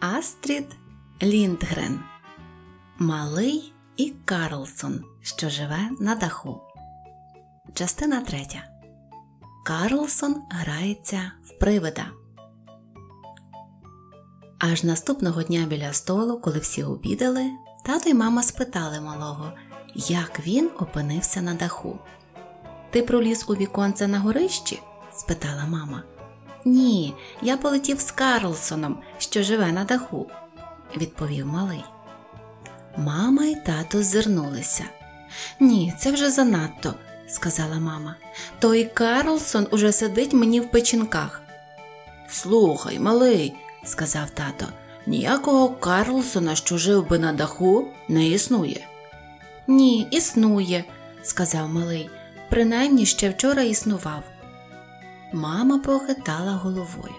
Астрід Ліндгрен, Малий і Карлсон, що живе на даху. Частина третя. Карлсон грається в привида. Аж наступного дня біля столу, коли всі обідали, тато й мама спитали малого, як він опинився на даху. Ти проліз у віконце на горищі? спитала мама. Ні, я полетів з Карлсоном, що живе на даху, відповів малий. Мама і тато ззирнулися. Ні, це вже занадто, сказала мама. Той Карлсон уже сидить мені в печінках. Слухай, малий, сказав тато, ніякого Карлсона, що жив би на даху, не існує. Ні, існує, сказав малий, принаймні ще вчора існував. Мама похитала головою.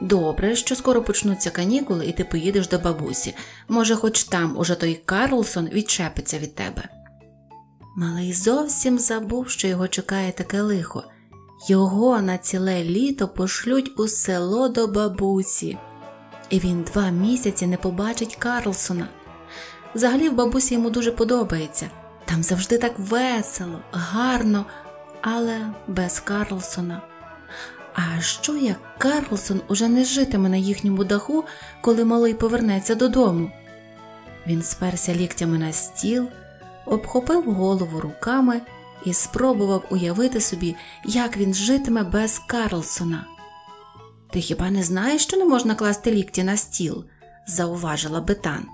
Добре, що скоро почнуться канікули, і ти поїдеш до бабусі. Може, хоч там уже той Карлсон відчепиться від тебе. Малий зовсім забув, що його чекає таке лихо. Його на ціле літо пошлють у село до бабусі, і він два місяці не побачить Карлсона. Взагалі в бабусі йому дуже подобається. Там завжди так весело, гарно, але без Карлсона. А що як Карлсон уже не житиме на їхньому даху, коли малий повернеться додому? Він сперся ліктями на стіл, обхопив голову руками і спробував уявити собі, як він житиме без Карлсона. Ти хіба не знаєш, що не можна класти лікті на стіл? зауважила Бетан.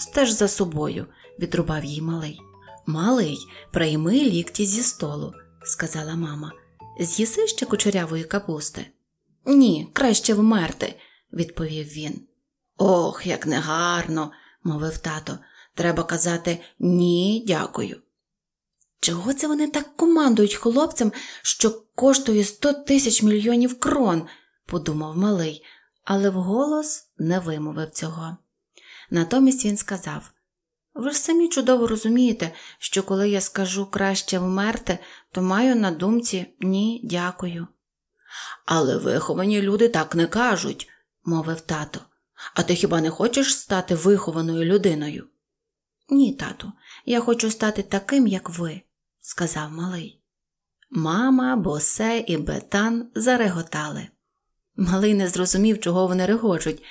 Стеж за собою, відрубав їй малий. Малий, прийми лікті зі столу, сказала мама. З'їси ще кучерявої капусти? Ні, краще вмерти, відповів він. Ох, як негарно, мовив тато. Треба казати ні, дякую. Чого це вони так командують хлопцям, що коштує сто тисяч мільйонів крон, подумав малий, але вголос не вимовив цього. Натомість він сказав ви ж самі чудово розумієте, що коли я скажу краще вмерти, то маю на думці ні, дякую. Але виховані люди так не кажуть, мовив тато. А ти хіба не хочеш стати вихованою людиною? Ні, тату, я хочу стати таким, як ви, сказав малий. Мама, босе і бетан зареготали. Малий не зрозумів, чого вони регочуть,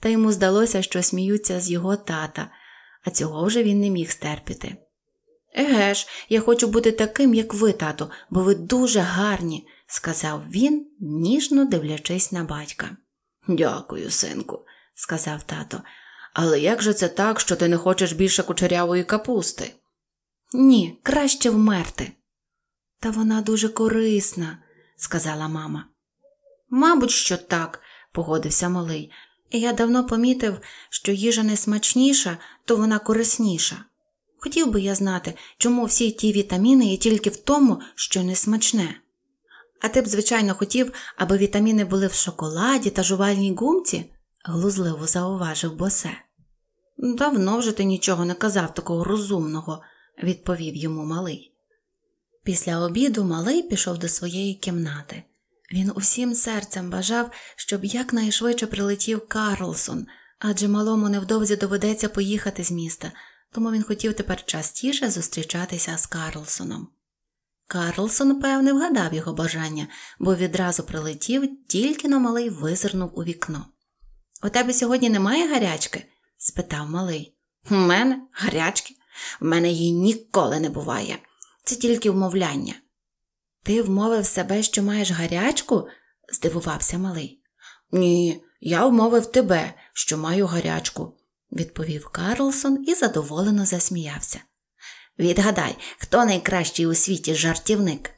та йому здалося, що сміються з його тата а цього вже він не міг стерпіти. Еге ж, я хочу бути таким, як ви, тату, бо ви дуже гарні, сказав він, ніжно дивлячись на батька. Дякую, синку, сказав тато, але як же це так, що ти не хочеш більше кучерявої капусти? Ні, краще вмерти. Та вона дуже корисна, сказала мама. Мабуть, що так, погодився малий. Я давно помітив, що їжа не смачніша, то вона корисніша. Хотів би я знати, чому всі ті вітаміни є тільки в тому, що не смачне. А ти б, звичайно, хотів, аби вітаміни були в шоколаді та жувальній гумці, глузливо зауважив босе. Давно вже ти нічого не казав такого розумного, відповів йому малий. Після обіду малий пішов до своєї кімнати. Він усім серцем бажав, щоб якнайшвидше прилетів Карлсон, адже малому невдовзі доведеться поїхати з міста, тому він хотів тепер частіше зустрічатися з Карлсоном. Карлсон, певне, вгадав його бажання, бо відразу прилетів, тільки на малий визирнув у вікно. У тебе сьогодні немає гарячки? спитав малий. У мене гарячки? В мене її ніколи не буває. Це тільки вмовляння. Ти вмовив себе, що маєш гарячку? здивувався малий. Ні, я вмовив тебе, що маю гарячку, відповів Карлсон і задоволено засміявся. Відгадай, хто найкращий у світі жартівник.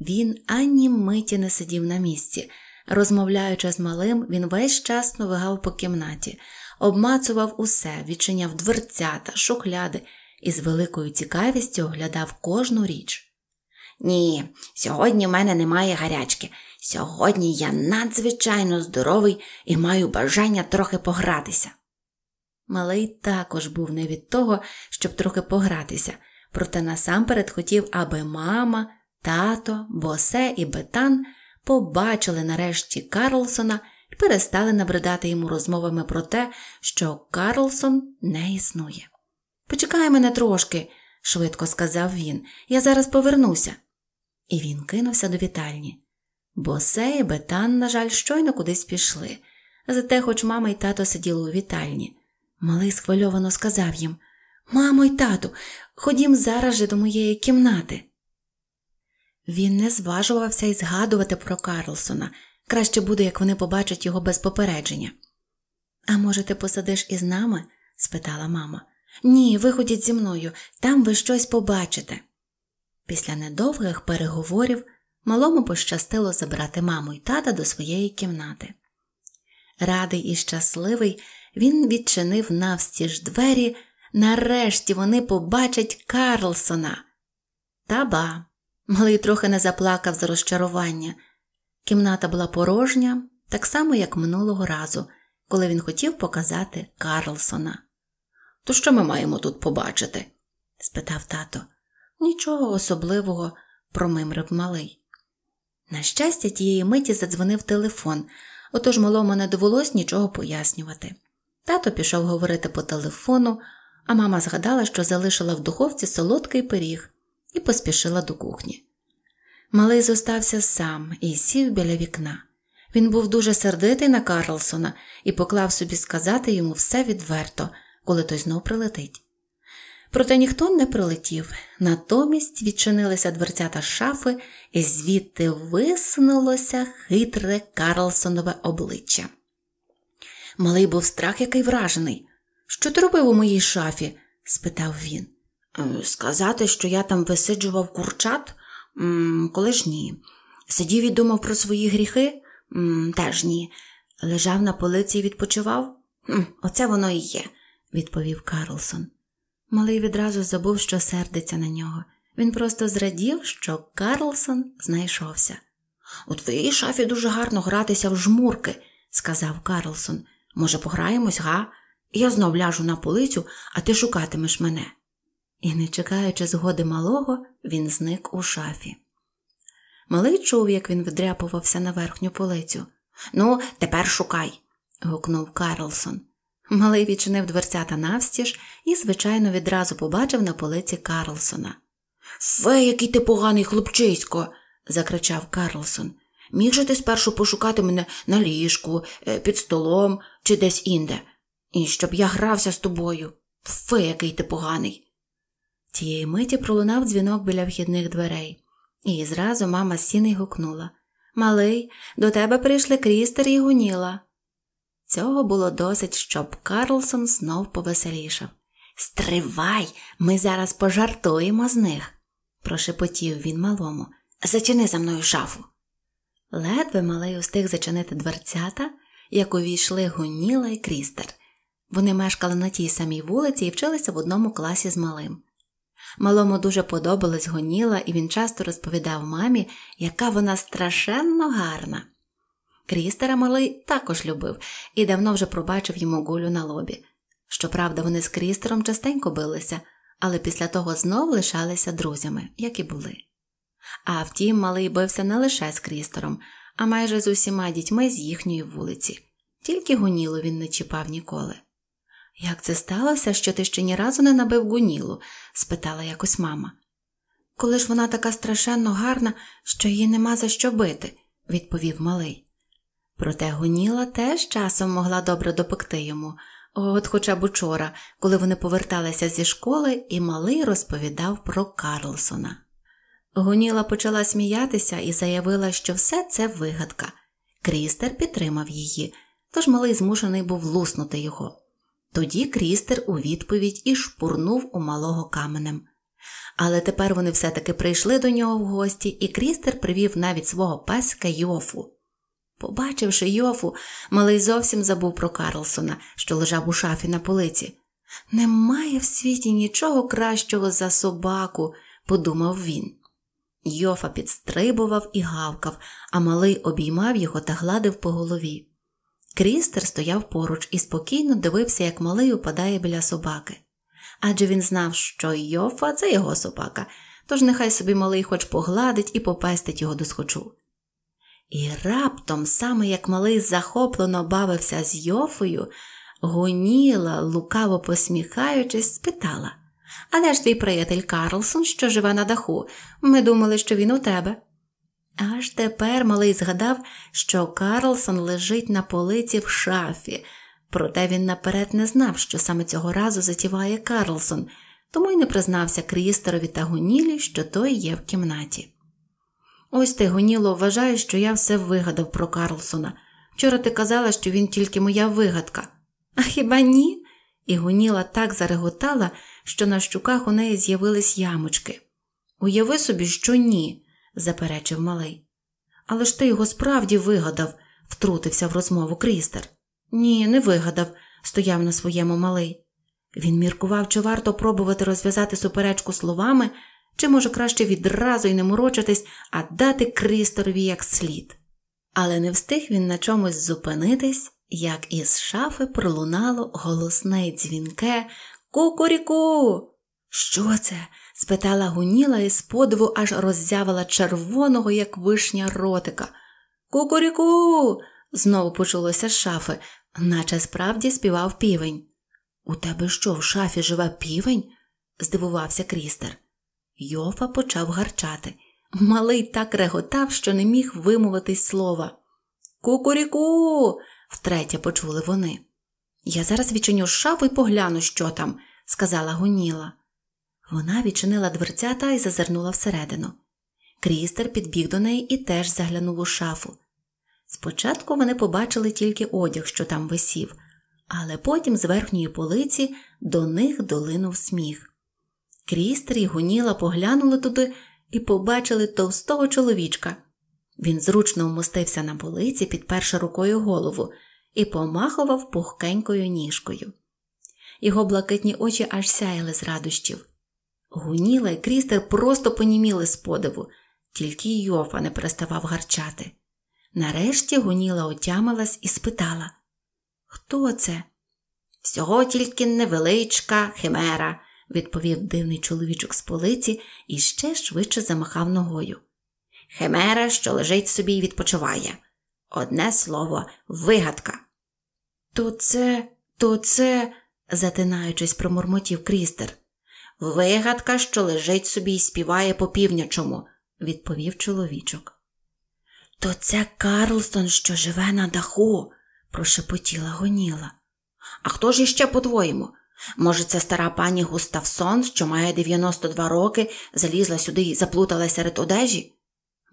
Він ані миті не сидів на місці. Розмовляючи з малим, він весь час новигав по кімнаті, обмацував усе, відчиняв дверцята, шухляди і з великою цікавістю оглядав кожну річ. Ні, сьогодні в мене немає гарячки. Сьогодні я надзвичайно здоровий і маю бажання трохи погратися. Малий також був не від того, щоб трохи погратися, проте насамперед хотів, аби мама, тато, босе і бетан побачили нарешті Карлсона і перестали набридати йому розмовами про те, що Карлсон не існує. Почекай мене трошки, швидко сказав він, я зараз повернуся і він кинувся до вітальні. Босе і Бетан, на жаль, щойно кудись пішли. Зате, хоч мама і тато сиділи у вітальні. Малий схвильовано сказав їм Мамо й тату, ходім зараз же до моєї кімнати. Він не зважувався й згадувати про Карлсона. Краще буде, як вони побачать його без попередження. А може, ти посадиш із нами? спитала мама. Ні, виходіть зі мною, там ви щось побачите. Після недовгих переговорів малому пощастило забрати маму й тата до своєї кімнати. Радий і щасливий, він відчинив навстіж двері, нарешті вони побачать Карлсона. Та ба. Малий трохи не заплакав з розчарування. Кімната була порожня, так само, як минулого разу, коли він хотів показати Карлсона. То що ми маємо тут побачити? спитав тато. Нічого особливого, промимрив малий. На щастя, тієї миті задзвонив телефон, отож малому не довелось нічого пояснювати. Тато пішов говорити по телефону, а мама згадала, що залишила в духовці солодкий пиріг, і поспішила до кухні. Малий зостався сам і сів біля вікна. Він був дуже сердитий на Карлсона і поклав собі сказати йому все відверто, коли той знов прилетить проте ніхто не прилетів. Натомість відчинилися дверцята шафи, і звідти висунулося хитре Карлсонове обличчя. Малий був страх, який вражений. Що ти робив у моїй шафі? спитав він. «Е, сказати, що я там висиджував курчат? коли ж ні. Сидів і думав про свої гріхи? теж ні. Лежав на полиці і відпочивав? Оце воно і є, відповів Карлсон. Малий відразу забув, що сердиться на нього. Він просто зрадів, що Карлсон знайшовся. У твоїй шафі дуже гарно гратися в жмурки, сказав Карлсон. Може, пограємось, га? Я знов ляжу на полицю, а ти шукатимеш мене. І, не чекаючи згоди малого, він зник у шафі. Малий чув, як він вдряпувався на верхню полицю. Ну, тепер шукай. гукнув Карлсон. Малий відчинив дверцята навстіж і, звичайно, відразу побачив на полиці Карлсона. Фе, який ти поганий хлопчисько, закричав Карлсон. Міг же ти спершу пошукати мене на ліжку, е, під столом чи десь інде, і щоб я грався з тобою. Фе, який ти поганий. Тієї миті пролунав дзвінок біля вхідних дверей, і зразу мама з сіни гукнула Малий, до тебе прийшли крістер і гуніла. Цього було досить, щоб Карлсон знов повеселішав. Стривай, ми зараз пожартуємо з них, прошепотів він малому. Зачини за мною шафу. Ледве малий устиг зачинити дверцята, як увійшли Гуніла і Крістер. Вони мешкали на тій самій вулиці і вчилися в одному класі з малим. Малому дуже подобалась Гоніла, і він часто розповідав мамі, яка вона страшенно гарна. Крістера малий також любив і давно вже пробачив йому гулю на лобі. Щоправда, вони з Крістером частенько билися, але після того знов лишалися друзями, як і були. А втім, малий бився не лише з Крістером, а майже з усіма дітьми з їхньої вулиці, тільки гунілу він не чіпав ніколи. Як це сталося, що ти ще ні разу не набив гунілу? спитала якось мама. Коли ж вона така страшенно гарна, що її нема за що бити, відповів малий. Проте гоніла теж часом могла добре допекти йому, от хоча б учора, коли вони поверталися зі школи, і малий розповідав про Карлсона. Гоніла почала сміятися і заявила, що все це вигадка. Крістер підтримав її, тож малий змушений був луснути його. Тоді Крістер у відповідь і шпурнув у малого каменем. Але тепер вони все таки прийшли до нього в гості, і Крістер привів навіть свого паська Йофу. Побачивши йофу, малий зовсім забув про Карлсона, що лежав у шафі на полиці. Немає в світі нічого кращого за собаку, подумав він. Йофа підстрибував і гавкав, а малий обіймав його та гладив по голові. Крістер стояв поруч і спокійно дивився, як малий упадає біля собаки. Адже він знав, що Йофа це його собака, тож нехай собі малий хоч погладить і попестить його до схочу. І раптом, саме як малий захоплено бавився з Йофою, гуніла, лукаво посміхаючись, спитала А де ж твій приятель Карлсон, що живе на даху? Ми думали, що він у тебе. Аж тепер малий згадав, що Карлсон лежить на полиці в шафі, проте він наперед не знав, що саме цього разу затіває Карлсон, тому й не признався Крістерові та гонілі, що той є в кімнаті. Ось ти гоніло вважаєш, що я все вигадав про Карлсона. Вчора ти казала, що він тільки моя вигадка. А хіба ні? І гоніла так зареготала, що на щуках у неї з'явились ямочки. Уяви собі, що ні, заперечив малий. Але ж ти його справді вигадав, втрутився в розмову крістер. Ні, не вигадав, стояв на своєму малий. Він міркував, чи варто пробувати розв'язати суперечку словами, чи може краще відразу й не морочитись, а дати крісторові як слід? Але не встиг він на чомусь зупинитись, як із шафи пролунало голосне й дзвінке Кукуріку. Що це? спитала гуніла і з подиву аж роззявила червоного, як вишня ротика. Кукуріку. знову почулося з шафи, наче справді співав півень. У тебе що, в шафі живе півень? здивувався крістер. Йофа почав гарчати. Малий так реготав, що не міг вимовити слова. Кукуріку. втретє почули вони. Я зараз відчиню шафу і погляну, що там, сказала Гуніла. Вона відчинила дверцята і зазирнула всередину. Крістер підбіг до неї і теж заглянув у шафу. Спочатку вони побачили тільки одяг, що там висів, але потім з верхньої полиці до них долинув сміх. Крістер і гуніла поглянули туди і побачили товстого чоловічка. Він зручно вмостився на полиці, підперши рукою голову, і помахував пухкенькою ніжкою. Його блакитні очі аж сяяли з радощів. Гуніла і крістер просто поніміли з подиву, тільки Йофа не переставав гарчати. Нарешті гуніла отямилась і спитала Хто це? Всього тільки невеличка химера відповів дивний чоловічок з полиці і ще швидше замахав ногою. Химера, що лежить собі і відпочиває. Одне слово, вигадка. То це, то це, затинаючись, промурмотів крістер. Вигадка, що лежить собі і співає по півнячому, відповів чоловічок. То це Карлстон, що живе на даху, прошепотіла гоніла. А хто ж іще, по-твоєму? Може, це стара пані Густавсон, що має 92 роки, залізла сюди і заплуталась серед одежі?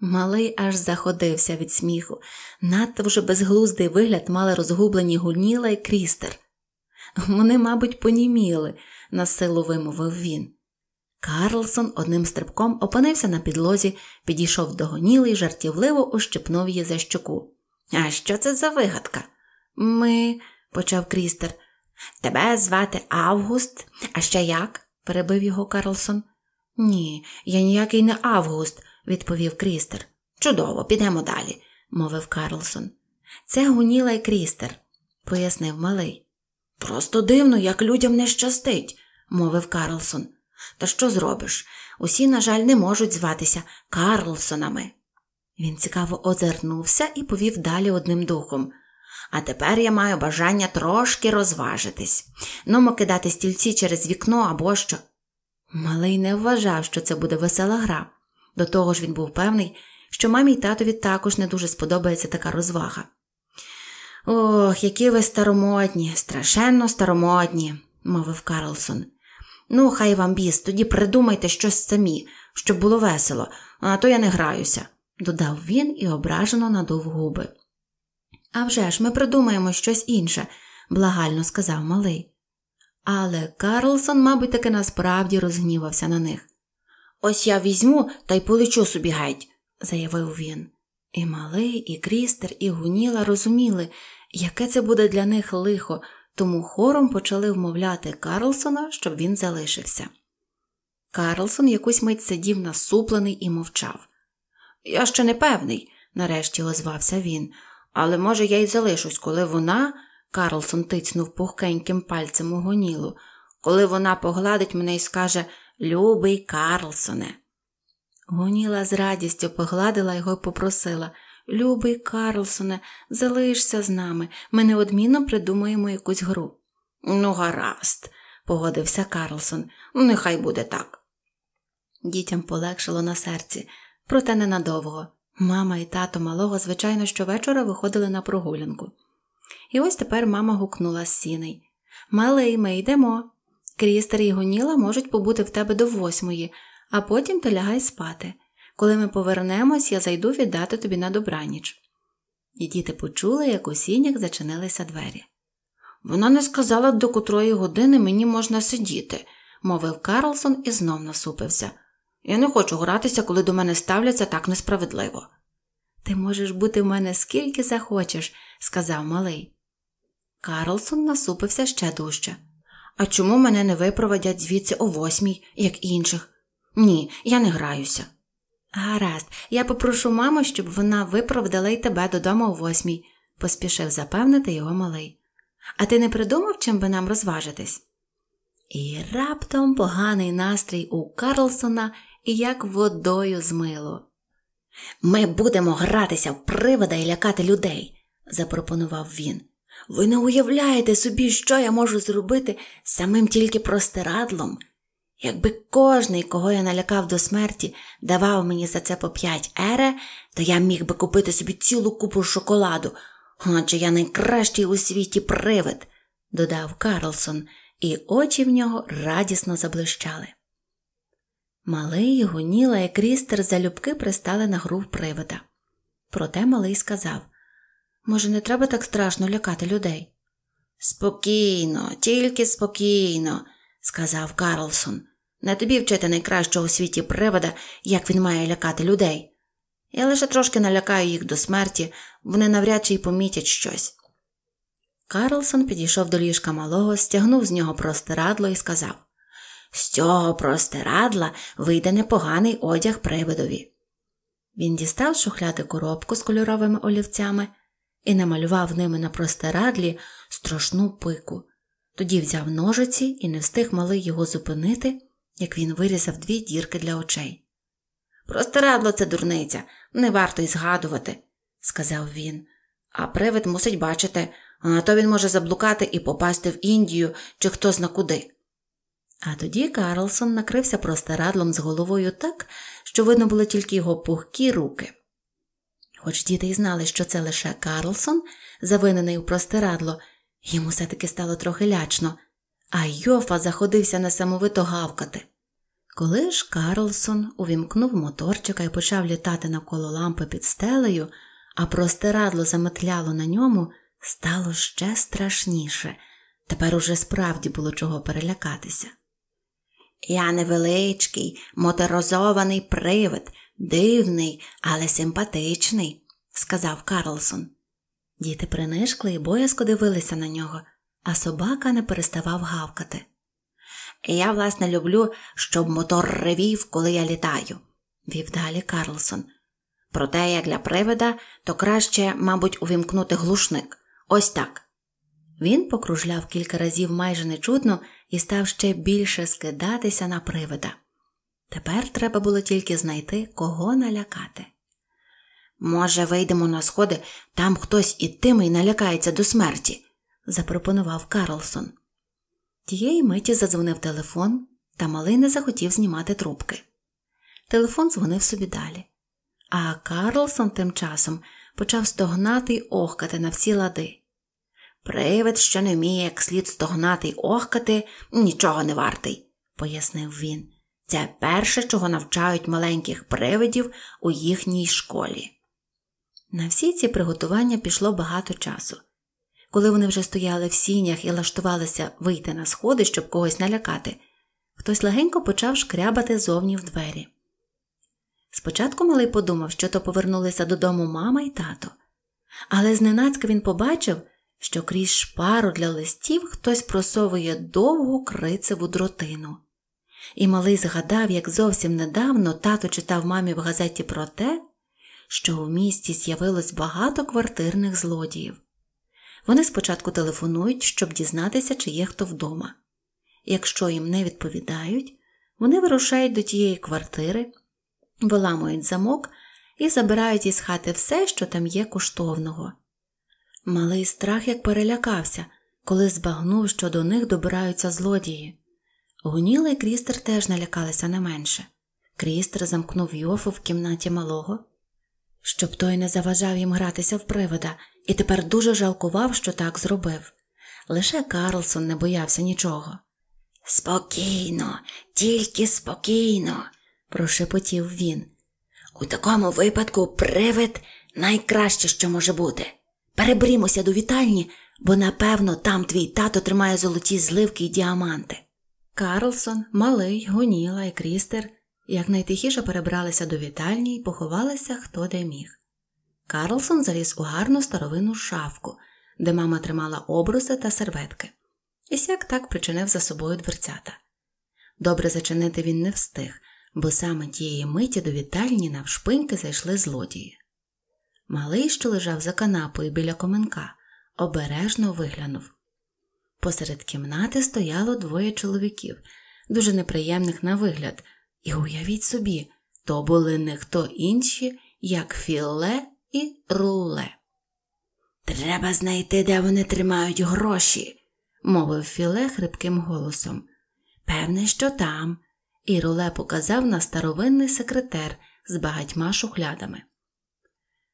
Малий аж заходився від сміху. Надто вже безглуздий вигляд мали розгублені гульніла й крістер. Вони, мабуть, поніміли, насилу вимовив він. Карлсон одним стрибком опинився на підлозі, підійшов до гоніли і жартівливо ущипнув її за щоку. А що це за вигадка? Ми, почав крістер. Тебе звати Август, а ще як? перебив його Карлсон. Ні, я ніякий не Август, відповів Крістер. Чудово, підемо далі, мовив Карлсон. Це гуніла й Крістер, пояснив малий. Просто дивно, як людям не щастить, мовив Карлсон. Та що зробиш? Усі, на жаль, не можуть зватися Карлсонами. Він цікаво озирнувся і повів далі одним духом. А тепер я маю бажання трошки розважитись. Ну, мо кидати стільці через вікно або що. Малий не вважав, що це буде весела гра. До того ж він був певний, що мамі й татові також не дуже сподобається така розвага. Ох, які ви старомодні, страшенно старомодні, мовив Карлсон. Ну, хай вам біс, тоді придумайте щось самі, щоб було весело, а то я не граюся, додав він і ображено надув губи. А вже ж, ми придумаємо щось інше, благально сказав малий. Але Карлсон, мабуть, таки насправді розгнівався на них. Ось я візьму та й полечу собі геть, заявив він. І малий, і крістер, і гуніла розуміли, яке це буде для них лихо, тому хором почали вмовляти Карлсона, щоб він залишився. Карлсон якусь мить сидів насуплений і мовчав. Я ще не певний, нарешті озвався він але, може, я й залишусь, коли вона, Карлсон тицнув пухкеньким пальцем у гонілу, коли вона погладить мене і скаже Любий Карлсоне. Гоніла з радістю погладила його і попросила Любий Карлсоне, залишся з нами, ми неодмінно придумаємо якусь гру. Ну, гаразд, погодився Карлсон, нехай буде так. Дітям полегшало на серці, проте ненадовго. Мама і тато малого, звичайно, щовечора виходили на прогулянку. І ось тепер мама гукнула з сіней Малий, ми йдемо. Крістер і гоніла можуть побути в тебе до восьмої, а потім ти лягай спати. Коли ми повернемось, я зайду віддати тобі на добраніч. І діти почули, як у сінях зачинилися двері. Вона не сказала, до котрої години мені можна сидіти, мовив Карлсон і знов насупився. Я не хочу гратися, коли до мене ставляться так несправедливо. Ти можеш бути в мене скільки захочеш, сказав малий. Карлсон насупився ще дужче. А чому мене не випроводять звідси о восьмій, як інших? Ні, я не граюся. Гаразд, я попрошу маму, щоб вона випровдала й тебе додому о восьмій, поспішив запевнити його малий. А ти не придумав, чим би нам розважитись? І раптом поганий настрій у Карлсона і як водою змило. Ми будемо гратися в привода і лякати людей, запропонував він. Ви не уявляєте собі, що я можу зробити самим тільки простирадлом. Якби кожний, кого я налякав до смерті, давав мені за це по п'ять ере, то я міг би купити собі цілу купу шоколаду, адже я найкращий у світі привид, додав Карлсон, і очі в нього радісно заблищали. Малий Гоніла і крістер залюбки пристали на гру в привида. Проте малий сказав Може, не треба так страшно лякати людей. Спокійно, тільки спокійно, сказав Карлсон. Не тобі вчити найкращого у світі привода, як він має лякати людей. Я лише трошки налякаю їх до смерті, вони навряд чи й помітять щось. Карлсон підійшов до ліжка малого, стягнув з нього простирадло і сказав з цього простирадла вийде непоганий одяг привидові. Він дістав шухляти коробку з кольоровими олівцями і намалював ними на простирадлі страшну пику. Тоді взяв ножиці і не встиг малий його зупинити, як він вирізав дві дірки для очей. Простирадло це дурниця, не варто й згадувати, сказав він, а привид мусить бачити, а то він може заблукати і попасти в Індію чи хто зна куди. А тоді Карлсон накрився простирадлом з головою так, що видно було тільки його пухкі руки. Хоч діти й знали, що це лише Карлсон, завинений у простирадло, йому все таки стало трохи лячно, а Йофа заходився несамовито гавкати. Коли ж Карлсон увімкнув моторчика і почав літати навколо лампи під стелею, а простирадло заметляло на ньому, стало ще страшніше тепер уже справді було чого перелякатися. Я невеличкий, моторозований привид, дивний, але симпатичний, сказав Карлсон. Діти принишкли і боязко дивилися на нього, а собака не переставав гавкати. Я, власне, люблю, щоб мотор ревів, коли я літаю, вів далі Карлсон. Проте, як для привида, то краще, мабуть, увімкнути глушник. Ось так. Він покружляв кілька разів майже нечутно і став ще більше скидатися на привида. Тепер треба було тільки знайти, кого налякати. Може, вийдемо на сходи, там хтось і тим налякається до смерті, запропонував Карлсон. Тієї миті задзвонив телефон, та малий не захотів знімати трубки. Телефон дзвонив собі далі. А Карлсон тим часом почав стогнати й охкати на всі лади. Привид, що не вміє як слід стогнати й охкати, нічого не вартий, пояснив він. Це перше, чого навчають маленьких привидів у їхній школі. На всі ці приготування пішло багато часу. Коли вони вже стояли в сінях і лаштувалися вийти на сходи, щоб когось налякати, хтось легенько почав шкрябати зовні в двері. Спочатку малий подумав, що то повернулися додому мама і тато, але зненацька він побачив, що крізь шпару для листів хтось просовує довгу крицеву дротину. І малий згадав, як зовсім недавно тато читав мамі в газеті про те, що у місті з'явилось багато квартирних злодіїв. Вони спочатку телефонують, щоб дізнатися, чи є хто вдома. Якщо їм не відповідають, вони вирушають до тієї квартири, виламують замок і забирають із хати все, що там є коштовного. Малий страх як перелякався, коли збагнув, що до них добираються злодії. Гуніла і Крістер теж налякалися не менше. Крістер замкнув Йофу в кімнаті малого, щоб той не заважав їм гратися в привида, і тепер дуже жалкував, що так зробив. Лише Карлсон не боявся нічого. Спокійно, тільки спокійно, прошепотів він. У такому випадку привид найкраще, що може бути. Переберімося до вітальні, бо, напевно, там твій тато тримає золоті зливки й діаманти. Карлсон, малий, гоніла і крістер якнайтихіше перебралися до вітальні й поховалися хто де міг. Карлсон заліз у гарну старовину шафку, де мама тримала обруси та серветки, і сяк так причинив за собою дверцята. Добре зачинити він не встиг, бо саме тієї миті до вітальні навшпиньки зайшли злодії. Малий, що лежав за канапою біля коменка, обережно виглянув. Посеред кімнати стояло двоє чоловіків, дуже неприємних на вигляд, і уявіть собі, то були не хто інші, як філе і руле. Треба знайти, де вони тримають гроші, мовив філе хрипким голосом. Певне, що там. І руле показав на старовинний секретер з багатьма шухлядами.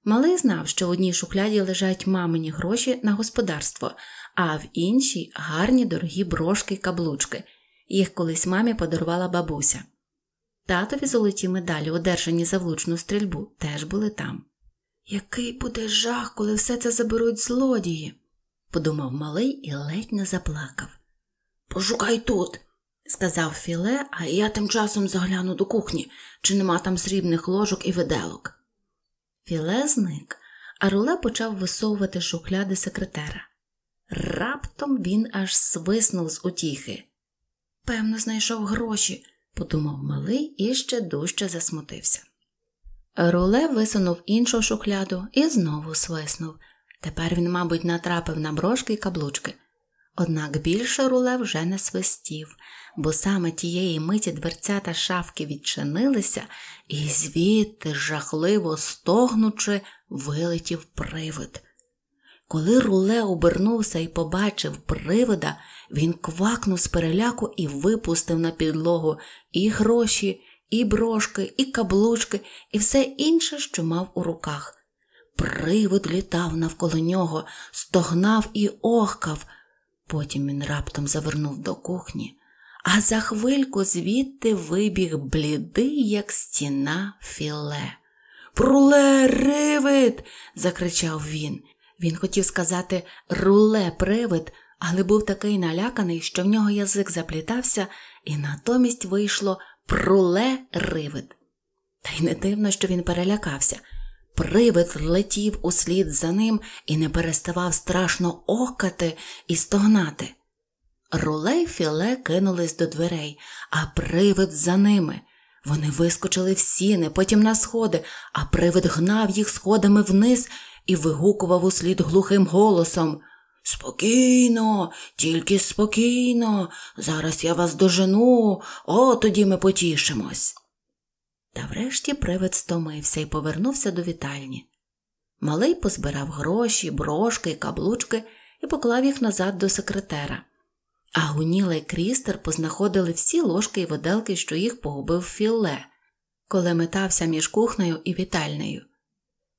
Малий знав, що в одній шухляді лежать мамині гроші на господарство, а в іншій гарні дорогі брошки й каблучки. Їх колись мамі подарувала бабуся. Татові золоті медалі, одержані за влучну стрільбу, теж були там. Який буде жах, коли все це заберуть злодії, подумав малий і ледь не заплакав. Пошукай тут, сказав Філе, а я тим часом загляну до кухні, чи нема там срібних ложок і виделок. Філе зник, а Руле почав висовувати шухляди секретера. Раптом він аж свиснув з утіхи. Певно, знайшов гроші, подумав малий і ще дужче засмутився. Руле висунув іншу шухляду і знову свиснув. Тепер він, мабуть, натрапив на брошки й каблучки. Однак більше руле вже не свистів, бо саме тієї миті дверця та шафки відчинилися, і звідти, жахливо стогнучи, вилетів привид. Коли Руле обернувся і побачив привида, він квакнув з переляку і випустив на підлогу і гроші, і брошки, і каблучки, і все інше, що мав у руках. Привид літав навколо нього, стогнав і охкав. Потім він раптом завернув до кухні, а за хвильку звідти вибіг блідий, як стіна філе. Пруле ривид. закричав він. Він хотів сказати руле привид, але був такий наляканий, що в нього язик заплітався, і натомість вийшло пруле ривид. Та й не дивно, що він перелякався. Привид летів услід за ним і не переставав страшно окати і стогнати. Руле й філе кинулись до дверей, а привид за ними. Вони вискочили в сіни, потім на сходи, а привид гнав їх сходами вниз і вигукував услід глухим голосом. Спокійно, тільки спокійно, зараз я вас дожену, о тоді ми потішимось. Та врешті привид стомився і повернувся до вітальні. Малий позбирав гроші, брошки і каблучки і поклав їх назад до секретера. А Гуніла і Крістер познаходили всі ложки й виделки, що їх погубив Філле, коли метався між кухнею і вітальнею.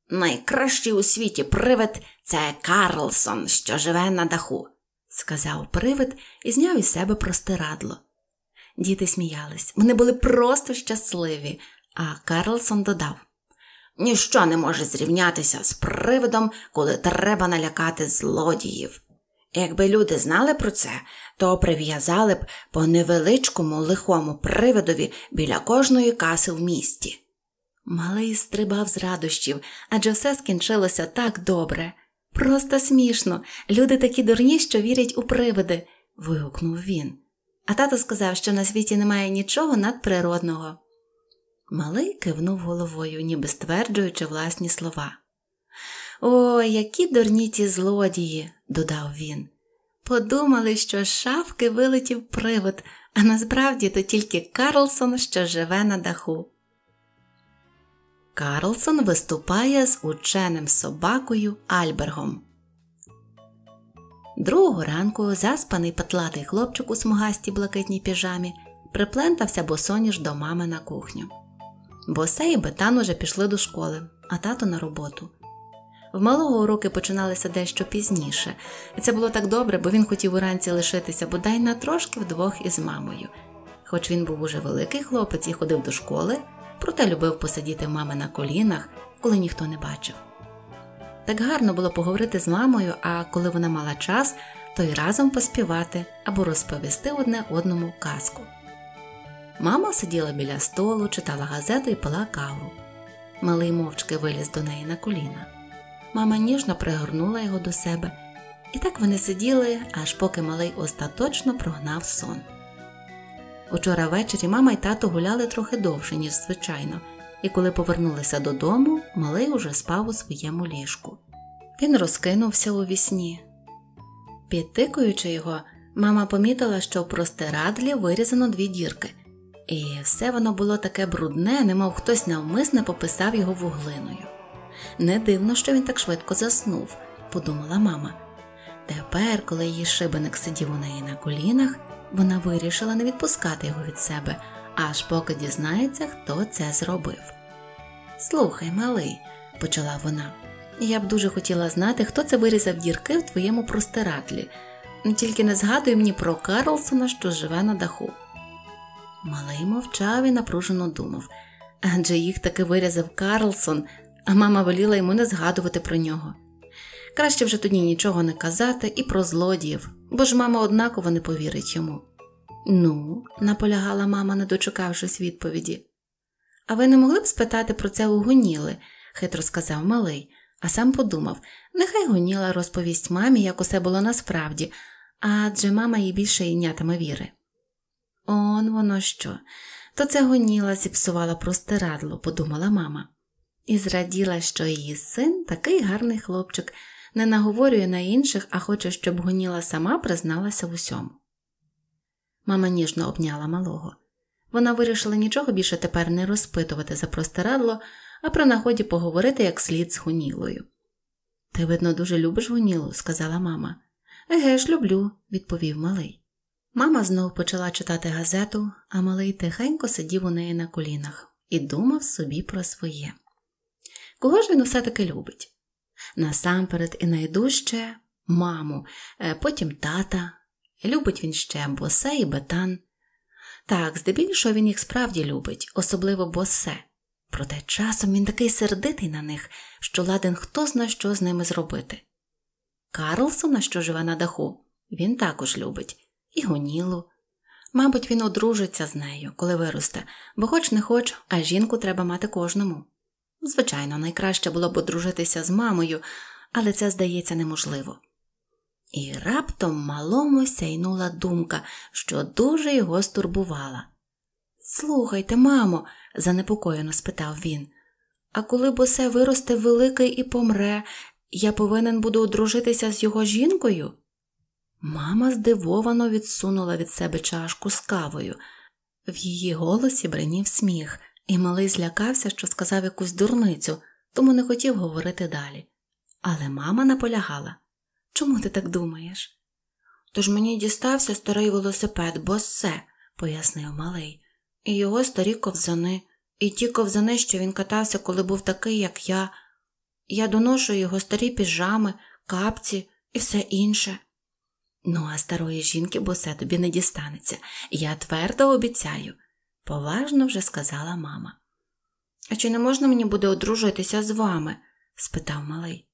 Найкращий у світі привид це Карлсон, що живе на даху, сказав привид і зняв із себе простирадло. Діти сміялись, вони були просто щасливі, а Карлсон додав Ніщо не може зрівнятися з привидом, коли треба налякати злодіїв. Якби люди знали про це, то прив'язали б по невеличкому лихому привидові біля кожної каси в місті. Малий стрибав з радощів, адже все скінчилося так добре. Просто смішно. Люди такі дурні, що вірять у привиди, вигукнув він. А тато сказав, що на світі немає нічого надприродного. Малий кивнув головою, ніби стверджуючи власні слова. О, які дурні ті злодії, додав він. Подумали, що з шафки вилетів привод, а насправді то тільки Карлсон, що живе на даху. Карлсон виступає з ученим собакою Альбергом. Другого ранку заспаний патлатий хлопчик у смугастій блакитній піжамі приплентався босоніж до мами на кухню. Босе і бетан уже пішли до школи, а тато на роботу. В малого уроки починалися дещо пізніше, і це було так добре, бо він хотів уранці лишитися бодай на трошки вдвох із мамою. Хоч він був уже великий хлопець і ходив до школи, проте любив посидіти мами на колінах, коли ніхто не бачив. Так гарно було поговорити з мамою, а коли вона мала час, то й разом поспівати або розповісти одне одному казку. Мама сиділа біля столу, читала газету і пила каву. Малий мовчки виліз до неї на коліна мама ніжно пригорнула його до себе, і так вони сиділи, аж поки малий остаточно прогнав сон. Учора ввечері мама й тато гуляли трохи довше, ніж звичайно, і коли повернулися додому, малий уже спав у своєму ліжку. Він розкинувся у вісні. Підтикуючи його, мама помітила, що в простирадлі вирізано дві дірки, і все воно було таке брудне, немов хтось навмисне пописав його вуглиною. Не дивно, що він так швидко заснув, подумала мама. Тепер, коли її шибеник сидів у неї на колінах, вона вирішила не відпускати його від себе, аж поки дізнається, хто це зробив. Слухай, малий, почала вона, я б дуже хотіла знати, хто це вирізав дірки в твоєму простирадлі, тільки не згадуй мені про Карлсона, що живе на даху. Малий мовчав і напружено думав адже їх таки вирізав Карлсон, а мама воліла йому не згадувати про нього. Краще вже тоді нічого не казати і про злодіїв, бо ж мама однаково не повірить йому. Ну, наполягала мама, не дочекавшись відповіді. А ви не могли б спитати про це у Гоніли, хитро сказав малий, а сам подумав нехай Гоніла розповість мамі, як усе було насправді, адже мама їй більше ійнятиме віри. Он воно що, то це гоніла зіпсувала простирадло, подумала мама і зраділа, що її син такий гарний хлопчик, не наговорює на інших, а хоче, щоб гоніла сама призналася в усьому. Мама ніжно обняла малого. Вона вирішила нічого більше тепер не розпитувати за простирадло, а про нагоді поговорити як слід з гунілою. Ти, видно, дуже любиш гунілу, сказала мама. Еге ж, люблю, відповів малий. Мама знов почала читати газету, а малий тихенько сидів у неї на колінах і думав собі про своє кого ж він усе таки любить? Насамперед і найдужче маму, е, потім тата. Любить він ще босе і бетан. Так, здебільшого він їх справді любить, особливо босе. Проте часом він такий сердитий на них, що ладен хто зна що з ними зробити. Карлсона, що живе на даху, він також любить, і гонілу. Мабуть, він одружиться з нею, коли виросте, бо хоч не хоч, а жінку треба мати кожному. Звичайно, найкраще було б одружитися з мамою, але це, здається, неможливо. І раптом малому сяйнула думка, що дуже його стурбувала. Слухайте, мамо, занепокоєно спитав він, а коли босе виросте великий і помре, я повинен буду одружитися з його жінкою? Мама здивовано відсунула від себе чашку з кавою. В її голосі бринів сміх і малий злякався, що сказав якусь дурницю, тому не хотів говорити далі. Але мама наполягала чому ти так думаєш? Тож мені дістався старий велосипед, бо босе, пояснив малий, і його старі ковзани, і ті ковзани, що він катався, коли був такий, як я. Я доношу його старі піжами, капці і все інше. Ну, а старої жінки босе тобі не дістанеться, я твердо обіцяю поважно вже сказала мама. А чи не можна мені буде одружитися з вами? спитав малий.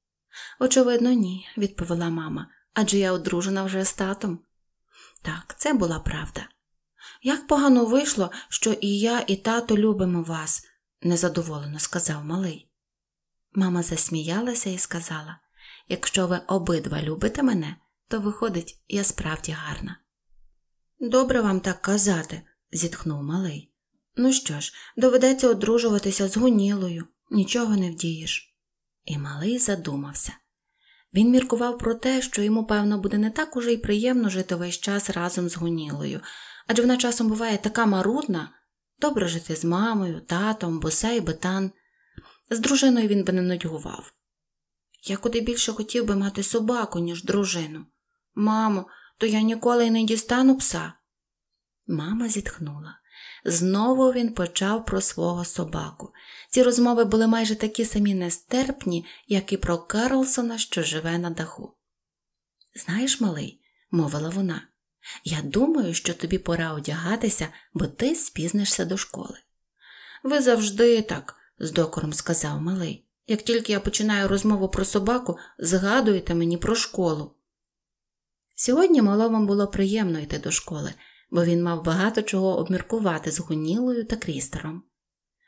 Очевидно, ні, відповіла мама, адже я одружена вже з татом. Так, це була правда. Як погано вийшло, що і я, і тато любимо вас, незадоволено сказав малий. Мама засміялася і сказала якщо ви обидва любите мене, то виходить, я справді гарна. Добре вам так казати, зітхнув малий. Ну що ж, доведеться одружуватися з гунілою, нічого не вдієш. І малий задумався. Він міркував про те, що йому, певно, буде не так уже й приємно жити весь час разом з гунілою, адже вона часом буває така марудна, добре жити з мамою, татом, босе бетан. З дружиною він би не нудьгував. Я куди більше хотів би мати собаку, ніж дружину. Мамо, то я ніколи й не дістану пса. Мама зітхнула. Знову він почав про свого собаку. Ці розмови були майже такі самі нестерпні, як і про Карлсона, що живе на даху. Знаєш, малий, мовила вона, я думаю, що тобі пора одягатися, бо ти спізнишся до школи. Ви завжди так, з докором сказав малий. Як тільки я починаю розмову про собаку, згадуйте мені про школу. Сьогодні малому було приємно йти до школи бо він мав багато чого обміркувати з гунілою та крістером.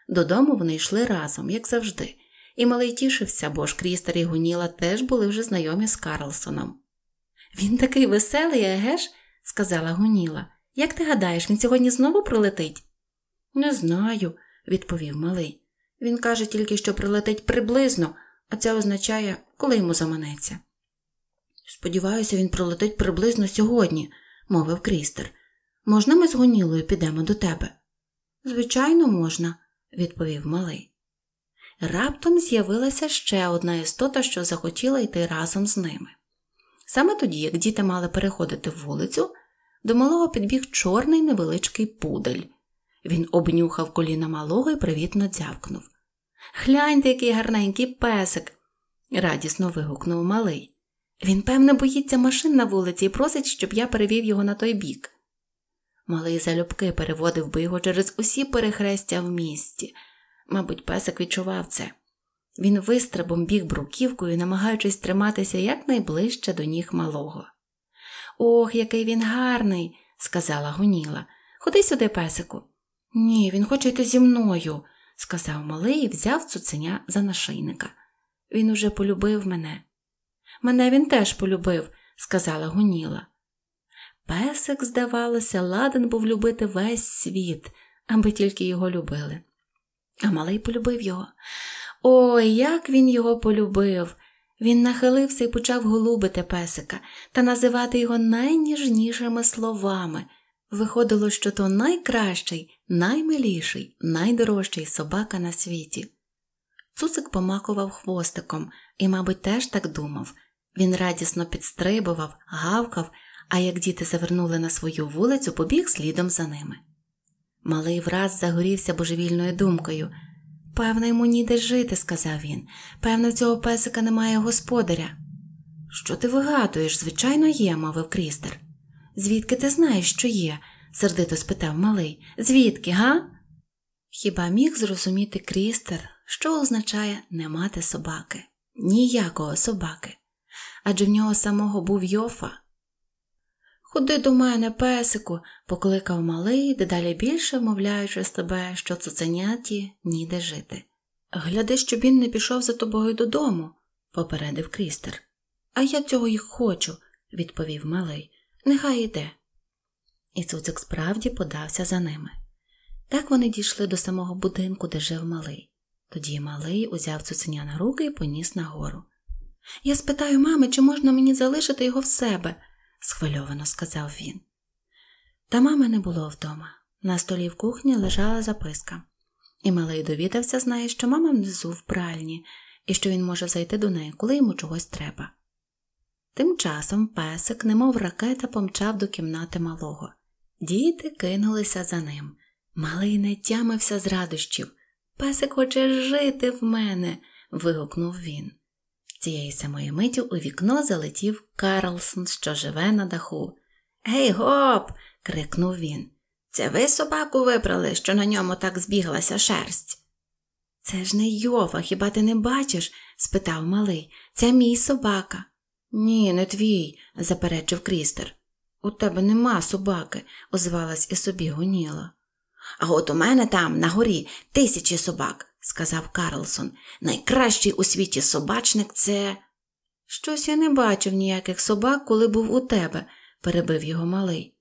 Додому вони йшли разом, як завжди, і малий тішився, бо ж крістер і гуніла теж були вже знайомі з Карлсоном. Він такий веселий, еге ж? сказала гуніла. Як ти гадаєш, він сьогодні знову прилетить? Не знаю, відповів малий. Він каже тільки, що прилетить приблизно, а це означає, коли йому заманеться. Сподіваюся, він прилетить приблизно сьогодні, мовив крістер. Можна ми з гонілою підемо до тебе? Звичайно, можна, відповів малий. Раптом з'явилася ще одна істота, що захотіла йти разом з ними. Саме тоді, як діти мали переходити вулицю, до малого підбіг чорний невеличкий пудель. Він обнюхав коліна малого і привітно дзявкнув. Гляньте, який гарненький песик, радісно вигукнув малий. Він, певне, боїться машин на вулиці і просить, щоб я перевів його на той бік. Малий залюбки переводив би його через усі перехрестя в місті. Мабуть, песик відчував це. Він вистрибом біг бруківкою, намагаючись триматися якнайближче до ніг малого. Ох, який він гарний, сказала Гуніла. Ходи сюди, песику. Ні, він хоче йти зі мною, сказав малий і взяв цуценя за нашийника. Він уже полюбив мене. Мене він теж полюбив, сказала Гуніла. Песик, здавалося, ладен був любити весь світ, аби тільки його любили. А малий полюбив його. Ой, як він його полюбив! Він нахилився і почав голубити песика та називати його найніжнішими словами. Виходило, що то найкращий, наймиліший, найдорожчий собака на світі. Цуцик помакував хвостиком і, мабуть, теж так думав. Він радісно підстрибував, гавкав а як діти завернули на свою вулицю, побіг слідом за ними. Малий враз загорівся божевільною думкою. Певно, йому ніде жити, сказав він. Певно, в цього песика немає господаря. Що ти вигадуєш? Звичайно, є, мовив крістер. Звідки ти знаєш, що є? сердито спитав малий. Звідки, га? Хіба міг зрозуміти крістер, що означає не мати собаки? Ніякого собаки. Адже в нього самого був йофа, Ходи до мене, песику, покликав малий, дедалі більше вмовляючи з тебе, що цуценяті ніде жити. Гляди, щоб він не пішов за тобою додому, попередив крістер. А я цього й хочу, відповів малий. Нехай іде. І цуцик справді подався за ними. Так вони дійшли до самого будинку, де жив малий. Тоді малий узяв цуценя на руки і поніс нагору. Я спитаю мами, чи можна мені залишити його в себе схвильовано сказав він. Та мами не було вдома. На столі в кухні лежала записка, і малий довідався з неї, що мама внизу в пральні і що він може зайти до неї, коли йому чогось треба. Тим часом песик, немов ракета, помчав до кімнати малого. Діти кинулися за ним. Малий не тямився з радощів. Песик хоче жити в мене. вигукнув він. Цієї самої миті у вікно залетів Карлсон, що живе на даху. Гей, гоп! крикнув він. Це ви собаку випрали, що на ньому так збіглася шерсть? Це ж не Йова, хіба ти не бачиш? спитав малий. Це мій собака. Ні, не твій, заперечив крістер. У тебе нема собаки, озвалась і собі гуніла. А от у мене там на горі тисячі собак, сказав Карлсон. Найкращий у світі собачник це. Щось я не бачив ніяких собак, коли був у тебе, перебив його малий.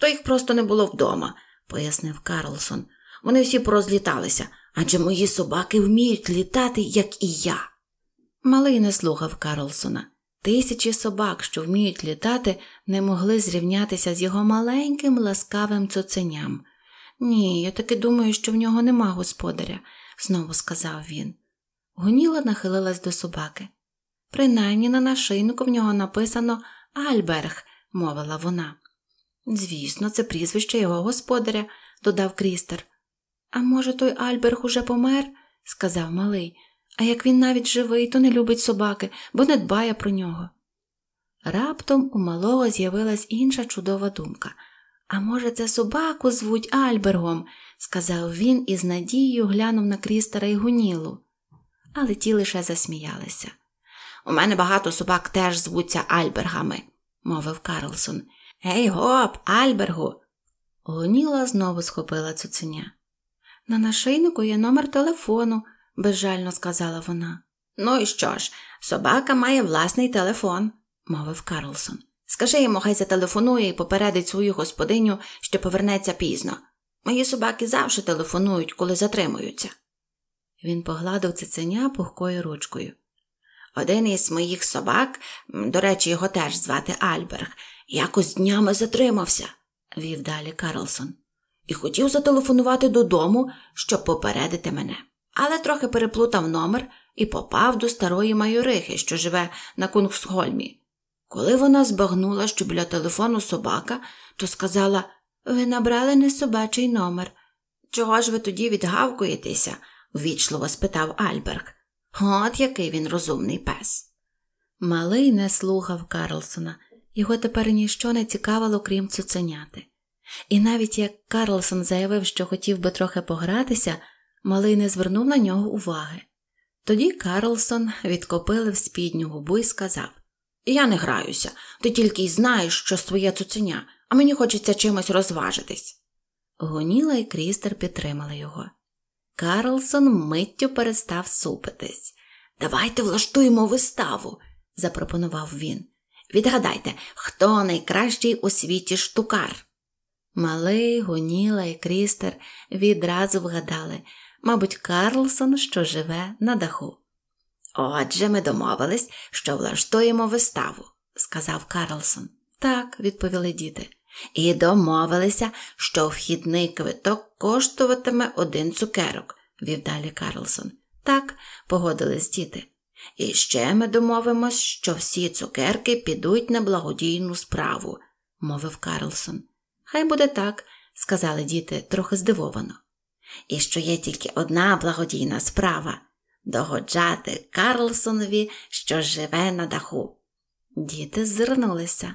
То їх просто не було вдома, пояснив Карлсон. Вони всі порозліталися, адже мої собаки вміють літати, як і я. Малий не слухав Карлсона. Тисячі собак, що вміють літати, не могли зрівнятися з його маленьким ласкавим цуценям. Ні, я таки думаю, що в нього нема господаря, знову сказав він. Гоніла нахилилась до собаки. Принаймні на нашийнику в нього написано Альберг, мовила вона. Звісно, це прізвище його господаря, додав крістер. А може, той Альберг уже помер, сказав малий, а як він навіть живий, то не любить собаки, бо не дбає про нього. Раптом у малого з'явилась інша чудова думка. А може, це собаку звуть Альбергом, сказав він і з надією глянув на крістера і гунілу. Але ті лише засміялися. У мене багато собак теж звуться Альбергами, мовив Карлсон. Гей, гоп, Альбергу. Гуніла знову схопила цуценя. На нашийнику є номер телефону, безжально сказала вона. Ну і що ж, собака має власний телефон, мовив Карлсон. Скажи йому, хай зателефонує і попередить свою господиню, що повернеться пізно. Мої собаки завжди телефонують, коли затримуються. Він погладив циценя пухкою ручкою. Один із моїх собак, до речі, його теж звати Альберг, якось днями затримався, вів далі Карлсон, і хотів зателефонувати додому, щоб попередити мене. Але трохи переплутав номер і попав до старої майорихи, що живе на Кунгсхольмі. Коли вона збагнула, що біля телефону собака, то сказала Ви набрали не собачий номер. Чого ж ви тоді відгавкуєтеся? ввічливо спитав Альберг. От який він розумний пес. Малий не слухав Карлсона, його тепер ніщо не цікавило, крім цуценяти. І навіть як Карлсон заявив, що хотів би трохи погратися, малий не звернув на нього уваги. Тоді Карлсон відкопили в спідню губу і сказав я не граюся, ти тільки й знаєш, що своє цуценя, а мені хочеться чимось розважитись. Гоніла і крістер підтримали його. Карлсон миттю перестав супитись. Давайте влаштуємо виставу, запропонував він. Відгадайте, хто найкращий у світі штукар. Малий, гоніла і крістер відразу вгадали, мабуть, Карлсон, що живе на даху. Отже, ми домовились, що влаштуємо виставу, сказав Карлсон. Так, відповіли діти. І домовилися, що вхідний квиток коштуватиме один цукерок, вів далі Карлсон. Так, погодились діти. І ще ми домовимось, що всі цукерки підуть на благодійну справу, мовив Карлсон. Хай буде так, сказали діти трохи здивовано. І що є тільки одна благодійна справа, догоджати Карлсонові, що живе на даху. Діти ззирнулися.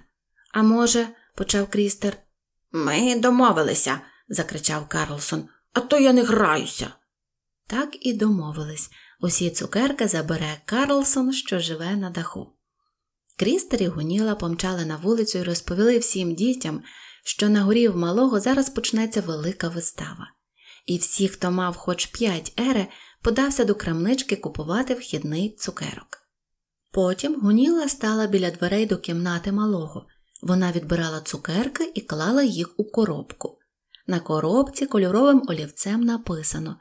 А може, почав крістер. Ми домовилися, закричав Карлсон, а то я не граюся. Так і домовились. Усі цукерки забере Карлсон, що живе на даху. Крістер і гуніла помчали на вулицю і розповіли всім дітям, що на горі в малого зараз почнеться велика вистава. І всі, хто мав хоч п'ять ере, подався до крамнички купувати вхідний цукерок. Потім гуніла стала біля дверей до кімнати малого. Вона відбирала цукерки і клала їх у коробку. На коробці кольоровим олівцем написано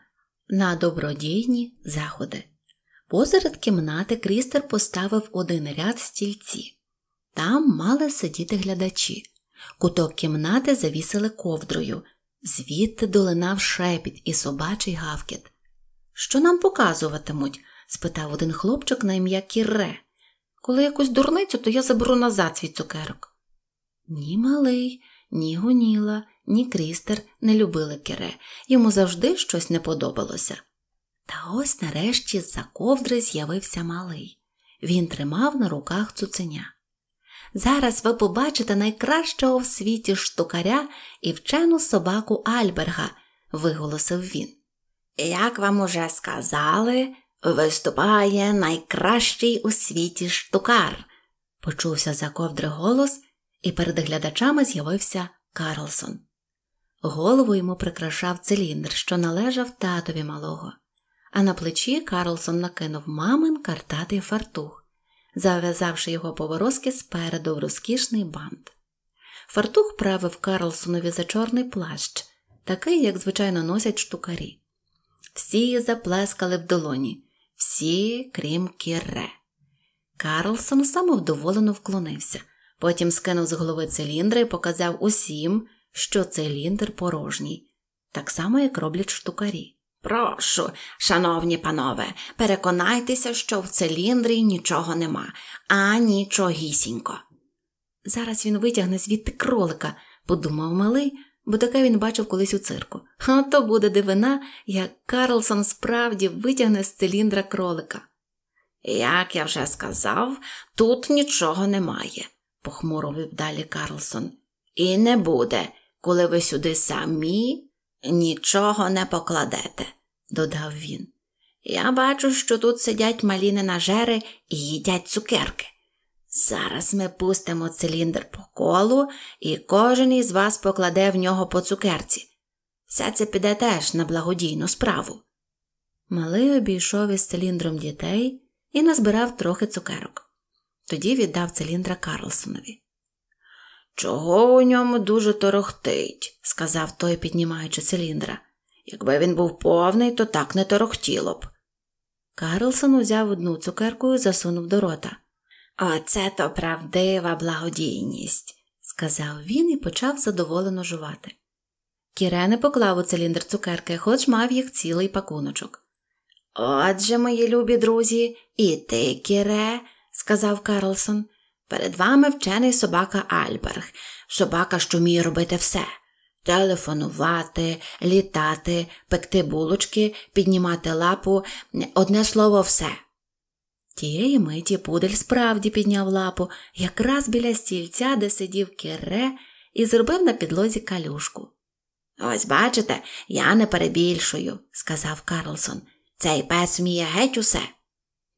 На добродійні заходи. Посеред кімнати крістер поставив один ряд стільці. Там мали сидіти глядачі. Куток кімнати завісили ковдрою, звідти долинав шепіт і собачий гавкіт. Що нам показуватимуть? спитав один хлопчик на ім'я Кірре. Коли якусь дурницю, то я заберу назад свій цукерок. Ні малий, ні гоніла, ні крістер не любили кіре, йому завжди щось не подобалося. Та ось нарешті з-за ковдри з'явився малий. Він тримав на руках цуценя. Зараз ви побачите найкращого в світі штукаря і вчену собаку Альберга, виголосив він. Як вам уже сказали, виступає найкращий у світі штукар, почувся за ковдри голос, і перед глядачами з'явився Карлсон. Голову йому прикрашав циліндр, що належав татові малого, а на плечі Карлсон накинув мамин картатий фартух, зав'язавши його поворозки спереду в розкішний бант. Фартух правив Карлсонові за чорний плащ, такий, як звичайно носять штукарі. Всі заплескали в долоні, всі, крім кіре. Карлсон самовдоволено вклонився, потім скинув з голови циліндри і показав усім, що циліндр порожній, так само, як роблять штукарі. Прошу, шановні панове, переконайтеся, що в циліндрі нічого нема, а нічогісінько. Зараз він витягне звідти кролика, подумав малий бо таке він бачив колись у цирку. А то буде дивина, як Карлсон справді витягне з циліндра кролика. Як я вже сказав, тут нічого немає, похмуро вів далі Карлсон. І не буде, коли ви сюди самі нічого не покладете, додав він. Я бачу, що тут сидять малі ненажери і їдять цукерки. Зараз ми пустимо циліндр по колу, і кожен із вас покладе в нього по цукерці. Все це піде теж на благодійну справу. Малий обійшов із циліндром дітей і назбирав трохи цукерок. Тоді віддав циліндра Карлсонові. Чого у ньому дуже торохтить, сказав той, піднімаючи циліндра. Якби він був повний, то так не торохтіло б. Карлсон узяв одну цукерку і засунув до рота. Оце то правдива благодійність, сказав він і почав задоволено жувати. Кірене поклав у циліндр цукерки, хоч мав їх цілий пакуночок. Отже, мої любі друзі, і ти, Кіре, сказав Карлсон, перед вами вчений собака Альберг, собака, що вміє робити все. Телефонувати, літати, пекти булочки, піднімати лапу, одне слово, все. Тієї миті пудель справді підняв лапу якраз біля стільця, де сидів кере, і зробив на підлозі калюшку. Ось, бачите, я не перебільшую, сказав Карлсон. Цей пес вміє геть усе.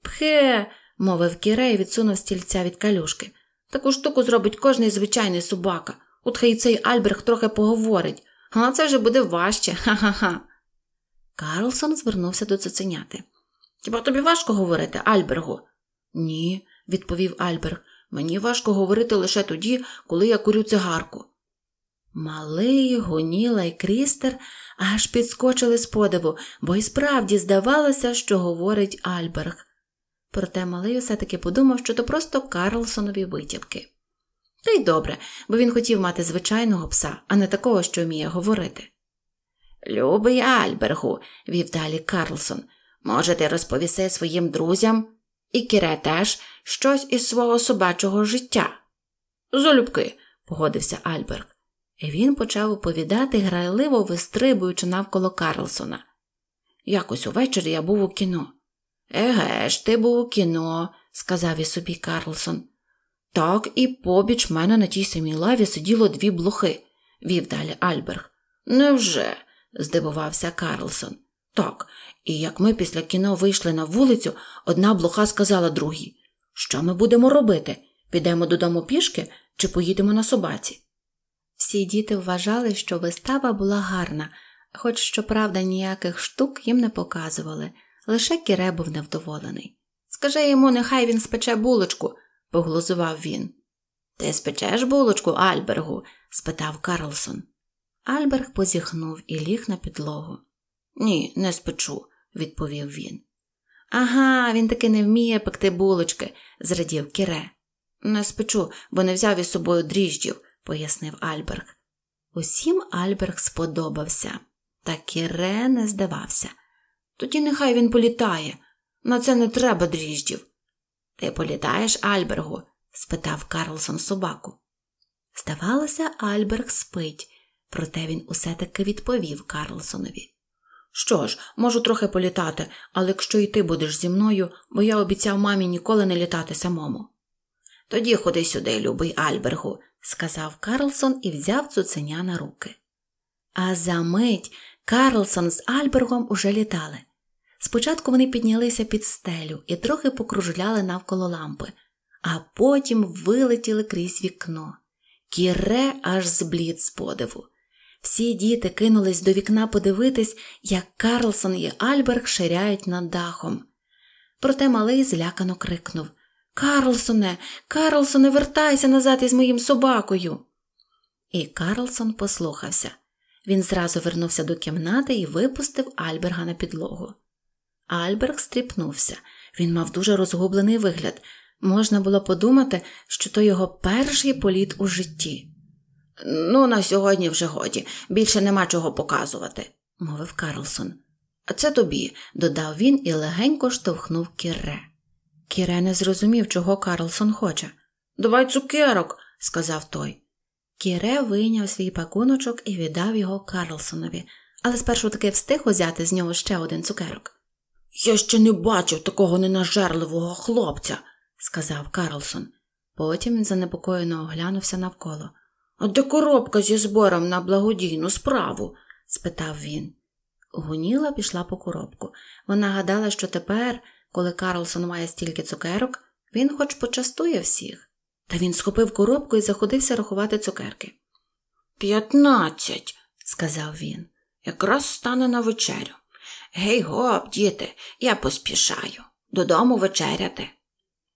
Пхе, мовив кіре і відсунув стільця від калюшки. Таку штуку зробить кожний звичайний собака. От хай цей Альберг трохи поговорить, а це вже буде важче. Ха-ха. ха Карлсон звернувся до цуценяти. Хіба тобі важко говорити, Альбергу? Ні, відповів Альберг. Мені важко говорити лише тоді, коли я курю цигарку. Малий, гоніла і крістер аж підскочили з подиву, бо й справді здавалося, що говорить Альберг. Проте малий все таки подумав, що то просто Карлсонові витівки. Та й добре, бо він хотів мати звичайного пса, а не такого, що вміє говорити. Любий Альбергу, вів далі Карлсон, Можете розповісти своїм друзям і кіре теж щось із свого собачого життя. Залюбки, погодився Альберг. І він почав оповідати, грайливо вистрибуючи навколо Карлсона. Якось увечері я був у кіно. Еге ж, ти був у кіно, сказав і собі Карлсон. Так і побіч мене на тій самій лаві сиділо дві блохи, вів далі Альберг. Невже? здивувався Карлсон. Так, і як ми після кіно вийшли на вулицю, одна блоха сказала другій Що ми будемо робити? Підемо додому пішки чи поїдемо на собаці? Всі діти вважали, що вистава була гарна, хоч, щоправда, ніяких штук їм не показували, лише Кіре був невдоволений. Скажи йому, нехай він спече булочку, поглузував він. Ти спечеш булочку, Альбергу? спитав Карлсон. Альберг позіхнув і ліг на підлогу. Ні, не спечу, відповів він. Ага, він таки не вміє пекти булочки, зрадів Кіре. Не спечу, бо не взяв із собою дріжджів, пояснив Альберг. Усім Альберг сподобався, та Кіре не здавався. Тоді нехай він політає. На це не треба дріжджів. Ти політаєш Альбергу? спитав Карлсон собаку. Здавалося, Альберг спить, проте він усе таки відповів Карлсонові. Що ж, можу трохи політати, але якщо і ти будеш зі мною, бо я обіцяв мамі ніколи не літати самому. Тоді ходи сюди, любий Альбергу, сказав Карлсон і взяв цуценя на руки. А за мить Карлсон з Альбергом уже літали. Спочатку вони піднялися під стелю і трохи покружляли навколо лампи, а потім вилетіли крізь вікно. Кіре аж зблід з подиву. Всі діти кинулись до вікна подивитись, як Карлсон і Альберг ширяють над дахом. Проте малий злякано крикнув Карлсоне, Карлсоне, вертайся назад із моїм собакою. І Карлсон послухався. Він зразу вернувся до кімнати і випустив Альберга на підлогу. Альберг стріпнувся. Він мав дуже розгублений вигляд. Можна було подумати, що то його перший політ у житті. Ну, на сьогодні вже годі, більше нема чого показувати, мовив Карлсон. А це тобі, додав він і легенько штовхнув кіре. Кіре не зрозумів, чого Карлсон хоче. Давай цукерок, сказав той. Кіре вийняв свій пакуночок і віддав його Карлсонові, але спершу таки встиг узяти з нього ще один цукерок. Я ще не бачив такого ненажерливого хлопця, сказав Карлсон. Потім він занепокоєно оглянувся навколо. А де коробка зі збором на благодійну справу? спитав він. Гуніла пішла по коробку. Вона гадала, що тепер, коли Карлсон має стільки цукерок, він хоч почастує всіх. Та він схопив коробку і заходився рахувати цукерки. П'ятнадцять, сказав він, якраз стане на вечерю. Гей гоп, діти, я поспішаю. Додому вечеряти.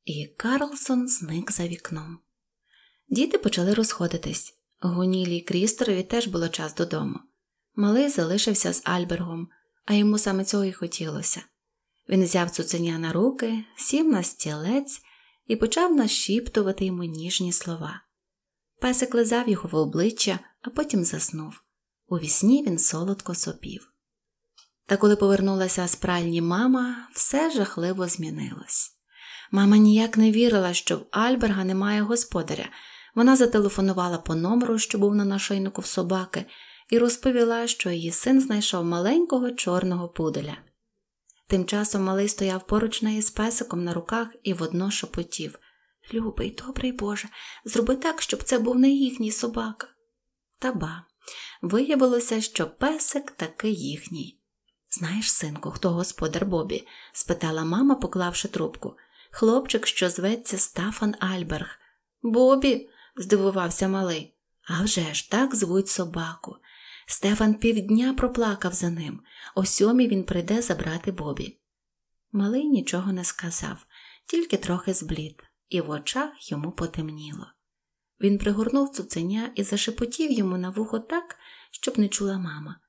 І Карлсон зник за вікном. Діти почали розходитись. Гунілі і Крісторові теж було час додому. Малий залишився з Альбергом, а йому саме цього й хотілося. Він взяв цуценя на руки, сів на стілець і почав нашіптувати йому ніжні слова. Песик лизав його в обличчя, а потім заснув. У вісні він солодко сопів. Та коли повернулася з пральні мама, все жахливо змінилось. Мама ніяк не вірила, що в Альберга немає господаря. Вона зателефонувала по номеру, що був на нашийнику в собаки, і розповіла, що її син знайшов маленького чорного пуделя. Тим часом малий стояв поруч неї з песиком на руках і водно шепотів Любий, добрий Боже, зроби так, щоб це був не їхній собака. Та ба. Виявилося, що песик таки їхній. Знаєш, синку, хто господар Бобі? спитала мама, поклавши трубку. Хлопчик, що зветься Стафан Альберг. Бобі, здивувався малий. «А вже ж, так звуть собаку. Стефан півдня проплакав за ним. О сьомій він прийде забрати Бобі. Малий нічого не сказав, тільки трохи зблід, і в очах йому потемніло. Він пригорнув цуценя і зашепотів йому на вухо так, щоб не чула мама.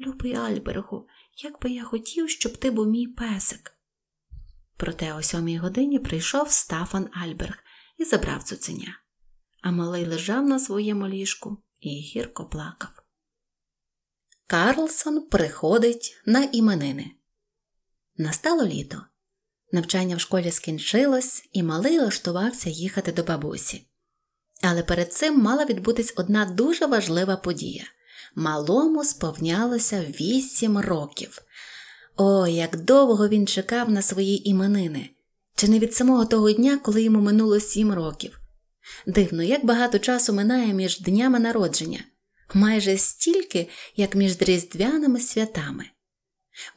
Любий Альбергу, як би я хотів, щоб ти був мій песик. Проте о сьомій годині прийшов Стафан Альберг і забрав цуценя а малий лежав на своєму ліжку і гірко плакав. Карлсон приходить на іменини. Настало літо. Навчання в школі скінчилось, і малий лаштувався їхати до бабусі. Але перед цим мала відбутись одна дуже важлива подія. Малому сповнялося вісім років. О, як довго він чекав на свої іменини, чи не від самого того дня, коли йому минуло сім років, Дивно, як багато часу минає між днями народження, майже стільки, як між різдвяними святами.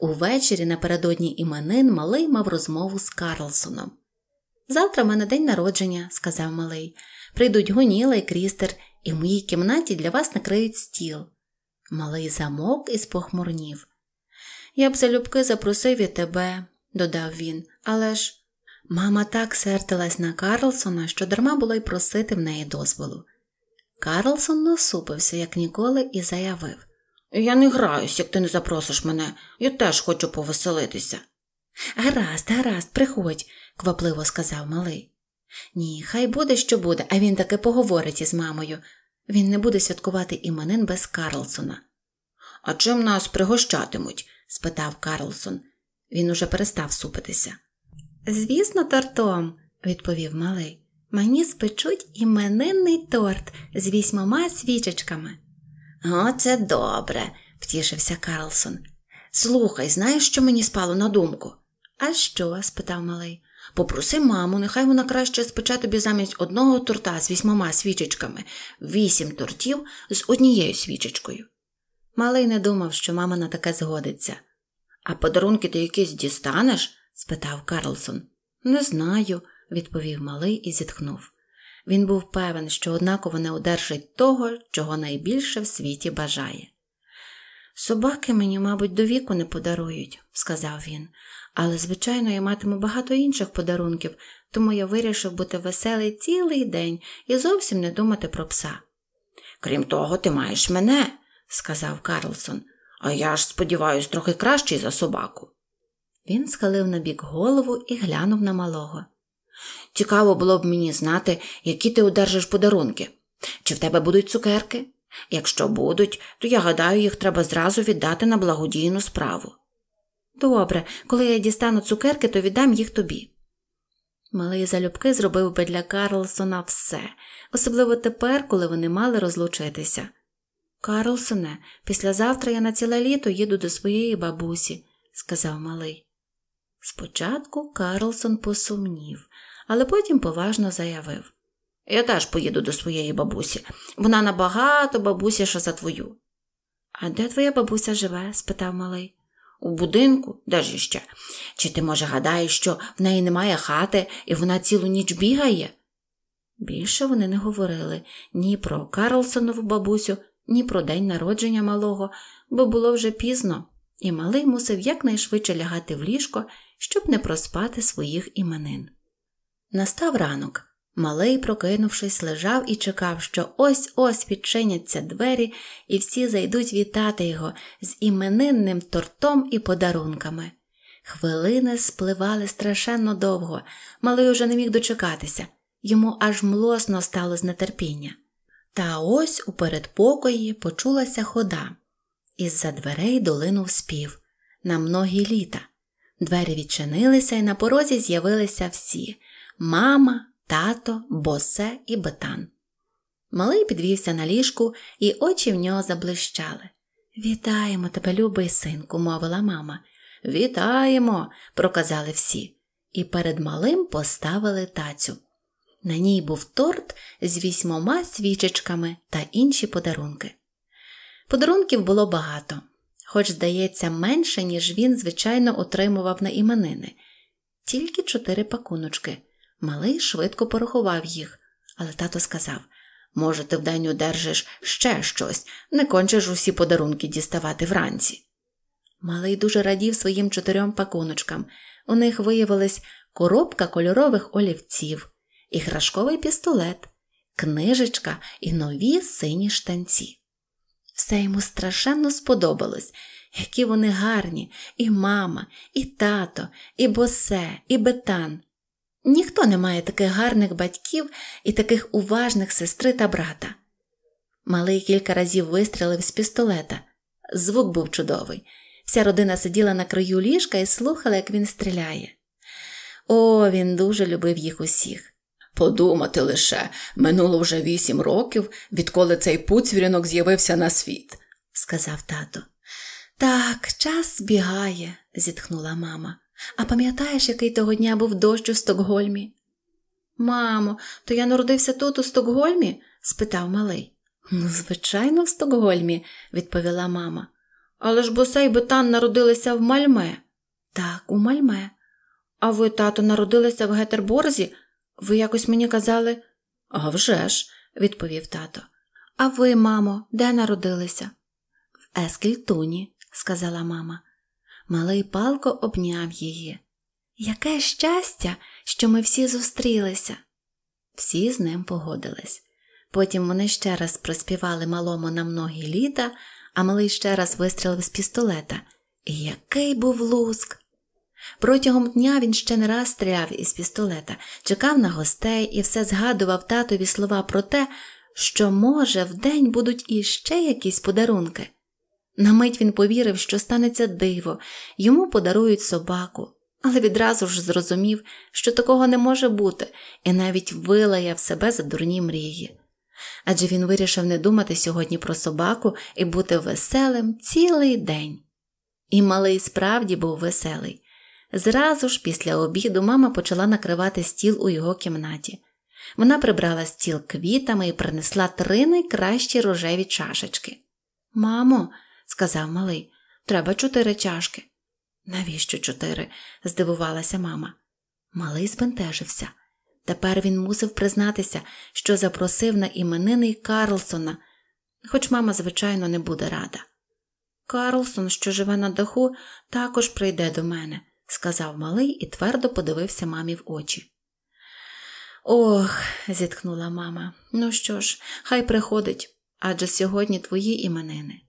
Увечері напередодні іменин малий мав розмову з Карлсоном. Завтра в мене день народження, сказав малий. Прийдуть гоніла і крістер, і в моїй кімнаті для вас накриють стіл. Малий замок і спохмурнів. Я б залюбки запросив і тебе, додав він, але ж Мама так сердилась на Карлсона, що дарма було й просити в неї дозволу. Карлсон насупився, як ніколи, і заявив Я не граюсь, як ти не запросиш мене, я теж хочу повеселитися. Гаразд, гаразд, приходь, квапливо сказав малий. Ні, хай буде, що буде, а він таки поговорить із мамою. Він не буде святкувати іменин без Карлсона. А чим нас пригощатимуть? спитав Карлсон. Він уже перестав супитися. Звісно, тортом, відповів малий. Мені спечуть іменинний торт з вісьмома свічечками. О, це добре, втішився Карлсон. Слухай, знаєш, що мені спало на думку? А що? спитав малий. Попроси маму, нехай вона краще спече тобі замість одного торта з вісьмома свічечками, вісім тортів з однією свічечкою. Малий не думав, що мама на таке згодиться. А подарунки ти якісь дістанеш? спитав Карлсон. Не знаю, відповів малий і зітхнув. Він був певен, що однаково не одержить того, чого найбільше в світі бажає. Собаки мені, мабуть, до віку не подарують, сказав він, але, звичайно, я матиму багато інших подарунків, тому я вирішив бути веселий цілий день і зовсім не думати про пса. Крім того, ти маєш мене, сказав Карлсон, а я ж сподіваюся, трохи кращий за собаку. Він схилив набік голову і глянув на малого. Цікаво було б мені знати, які ти одержиш подарунки. Чи в тебе будуть цукерки? Якщо будуть, то я гадаю, їх треба зразу віддати на благодійну справу. Добре, коли я дістану цукерки, то віддам їх тобі. Малий залюбки зробив би для Карлсона все, особливо тепер, коли вони мали розлучитися. Карлсоне, післязавтра я на ціле літо їду до своєї бабусі, сказав малий. Спочатку Карлсон посумнів, але потім поважно заявив Я теж поїду до своєї бабусі. Вона набагато бабусіша за твою. А де твоя бабуся живе? спитав малий. У будинку, де ж іще? Чи ти, може, гадаєш, що в неї немає хати і вона цілу ніч бігає? Більше вони не говорили ні про Карлсонову бабусю, ні про день народження малого, бо було вже пізно, і малий мусив якнайшвидше лягати в ліжко щоб не проспати своїх іменин. Настав ранок. Малий, прокинувшись, лежав і чекав, що ось ось відчиняться двері, і всі зайдуть вітати його з іменинним тортом і подарунками. Хвилини спливали страшенно довго, малий уже не міг дочекатися, йому аж млосно стало з нетерпіння. Та ось у передпокої почулася хода. Із за дверей долинув спів на многі літа. Двері відчинилися і на порозі з'явилися всі мама, тато, босе і Бетан. Малий підвівся на ліжку, і очі в нього заблищали. Вітаємо тебе, любий синку, мовила мама. Вітаємо, проказали всі, і перед малим поставили тацю. На ній був торт з вісьмома свічечками та інші подарунки. Подарунків було багато хоч, здається, менше, ніж він, звичайно, отримував на іменини, тільки чотири пакуночки. Малий швидко порахував їх, але тато сказав може, ти вдень удержиш ще щось, не кончиш усі подарунки діставати вранці. Малий дуже радів своїм чотирьом пакуночкам. У них виявилась коробка кольорових олівців, іграшковий пістолет, книжечка і нові сині штанці. Все йому страшенно сподобалось, які вони гарні, і мама, і тато, і босе, і бетан. Ніхто не має таких гарних батьків і таких уважних сестри та брата. Малий кілька разів вистрілив з пістолета. Звук був чудовий. Вся родина сиділа на краю ліжка і слухала, як він стріляє. О, він дуже любив їх усіх. Подумати лише, минуло вже вісім років, відколи цей пуцвірінок з'явився на світ, сказав тато. Так, час збігає, зітхнула мама. А пам'ятаєш, який того дня був дощ у Стокгольмі? Мамо, то я народився тут, у Стокгольмі? спитав малий. Ну, звичайно, в Стокгольмі, відповіла мама. Але ж Босе і Бетан народилися в Мальме. Так, у Мальме. А ви, тато, народилися в Гетерборзі? Ви якось мені казали «А вже ж», – відповів тато. А ви, мамо, де народилися? В Ескільтуні, сказала мама. Малий палко обняв її. Яке щастя, що ми всі зустрілися. Всі з ним погодились. Потім вони ще раз проспівали малому на многі літа, а малий ще раз вистрілив з пістолета. І який був луск! Протягом дня він ще не раз стріляв із пістолета, чекав на гостей і все згадував татові слова про те, що, може, вдень будуть іще якісь подарунки. На мить він повірив, що станеться диво, йому подарують собаку, але відразу ж зрозумів, що такого не може бути, і навіть вилаяв себе за дурні мрії. Адже він вирішив не думати сьогодні про собаку і бути веселим цілий день. І малий справді був веселий. Зразу ж після обіду мама почала накривати стіл у його кімнаті. Вона прибрала стіл квітами і принесла три найкращі рожеві чашечки. Мамо, сказав малий, треба чотири чашки. Навіщо чотири? здивувалася мама. Малий збентежився. Тепер він мусив признатися, що запросив на іменини Карлсона, хоч мама, звичайно, не буде рада. Карлсон, що живе на даху, також прийде до мене сказав малий і твердо подивився мамі в очі. Ох, зітхнула мама, ну що ж, хай приходить, адже сьогодні твої іменини.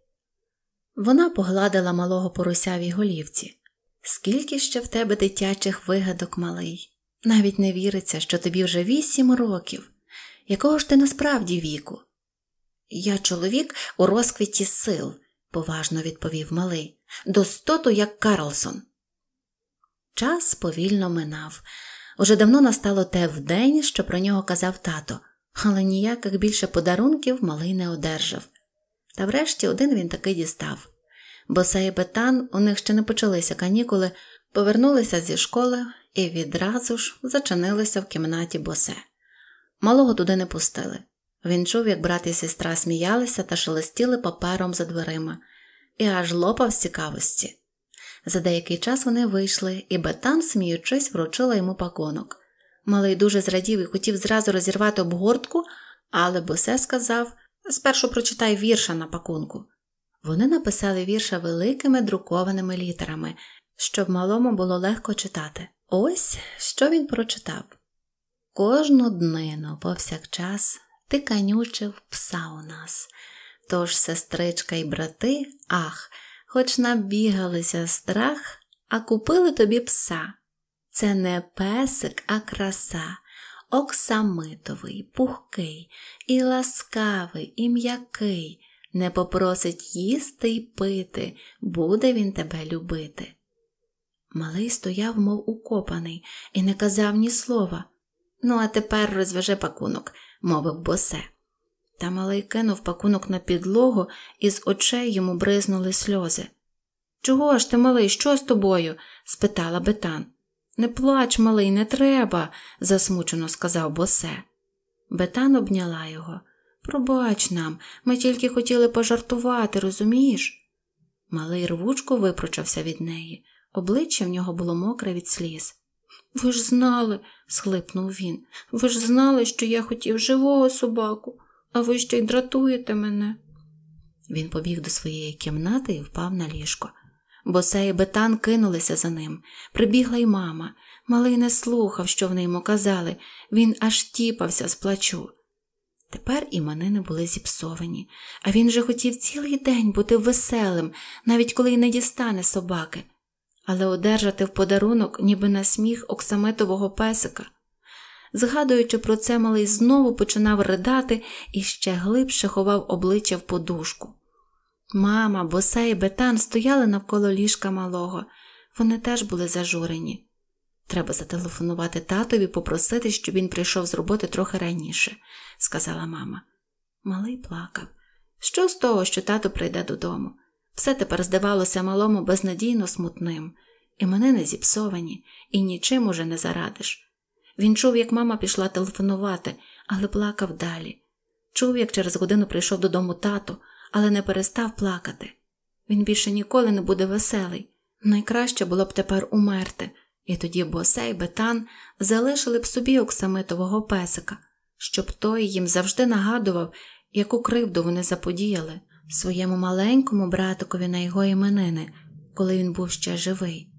Вона погладила малого поросявій голівці. Скільки ще в тебе дитячих вигадок малий? Навіть не віриться, що тобі вже вісім років. Якого ж ти насправді віку? Я чоловік у розквіті сил, поважно відповів малий. Достоту, як Карлсон. Час повільно минав. Уже давно настало те вдень, що про нього казав тато, але ніяких більше подарунків малий не одержав. Та врешті один він таки дістав. Боса і Бетан, у них ще не почалися канікули, повернулися зі школи і відразу ж зачинилися в кімнаті босе. Малого туди не пустили. Він чув, як брат і сестра сміялися та шелестіли папером за дверима, і аж лопав з цікавості. За деякий час вони вийшли, і Бетан, сміючись, вручила йому пакунок. Малий дуже зрадів і хотів зразу розірвати обгортку, але Босе сказав спершу прочитай вірша на пакунку. Вони написали вірша великими друкованими літерами, щоб малому було легко читати. Ось що він прочитав. Кожну днину повсякчас ти канючив пса у нас. Тож сестричка і брати, ах хоч набігалися страх, а купили тобі пса. Це не песик, а краса, оксамитовий, пухкий, і ласкавий, і м'який, не попросить їсти й пити, буде він тебе любити. Малий стояв, мов укопаний, і не казав ні слова. Ну, а тепер розвяже пакунок, мовив босе. Та малий кинув пакунок на підлогу, і з очей йому бризнули сльози. Чого ж ти, малий, що з тобою? спитала бетан. Не плач, малий, не треба, засмучено сказав босе. Бетан обняла його. Пробач нам, ми тільки хотіли пожартувати, розумієш? Малий рвучко випручався від неї. Обличчя в нього було мокре від сліз. Ви ж знали, схлипнув він, ви ж знали, що я хотів живого собаку а ви ще й дратуєте мене. Він побіг до своєї кімнати і впав на ліжко. Боса і бетан кинулися за ним. Прибігла й мама. Малий не слухав, що в йому казали, він аж тіпався з плачу. Тепер іменини були зіпсовані, а він же хотів цілий день бути веселим, навіть коли й не дістане собаки, але одержати в подарунок, ніби на сміх оксамитового песика. Згадуючи про це, малий знову починав ридати і ще глибше ховав обличчя в подушку. Мама, боса і бетан стояли навколо ліжка малого, вони теж були зажурені. Треба зателефонувати татові, попросити, щоб він прийшов з роботи трохи раніше, сказала мама. Малий плакав. Що з того, що тато прийде додому? Все тепер здавалося малому безнадійно смутним, і мене не зіпсовані, і нічим уже не зарадиш. Він чув, як мама пішла телефонувати, але плакав далі. Чув, як через годину прийшов додому тато, але не перестав плакати. Він більше ніколи не буде веселий. Найкраще було б тепер умерти, і тоді босей Бетан залишили б собі оксамитового песика, щоб той їм завжди нагадував, яку кривду вони заподіяли своєму маленькому братикові на його іменини, коли він був ще живий.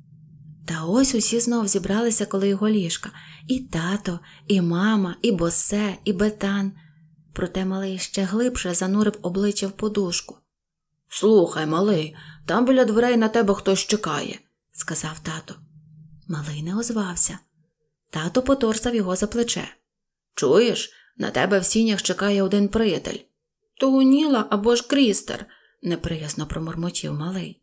Та ось усі знов зібралися коло його ліжка і тато, і мама, і босе, і бетан. Проте малий ще глибше занурив обличчя в подушку. Слухай, малий, там біля дверей на тебе хтось чекає, сказав тато. Малий не озвався. Тато поторсав його за плече. Чуєш, на тебе в сінях чекає один приятель. То уніла або ж крістер, неприязно промурмотів малий.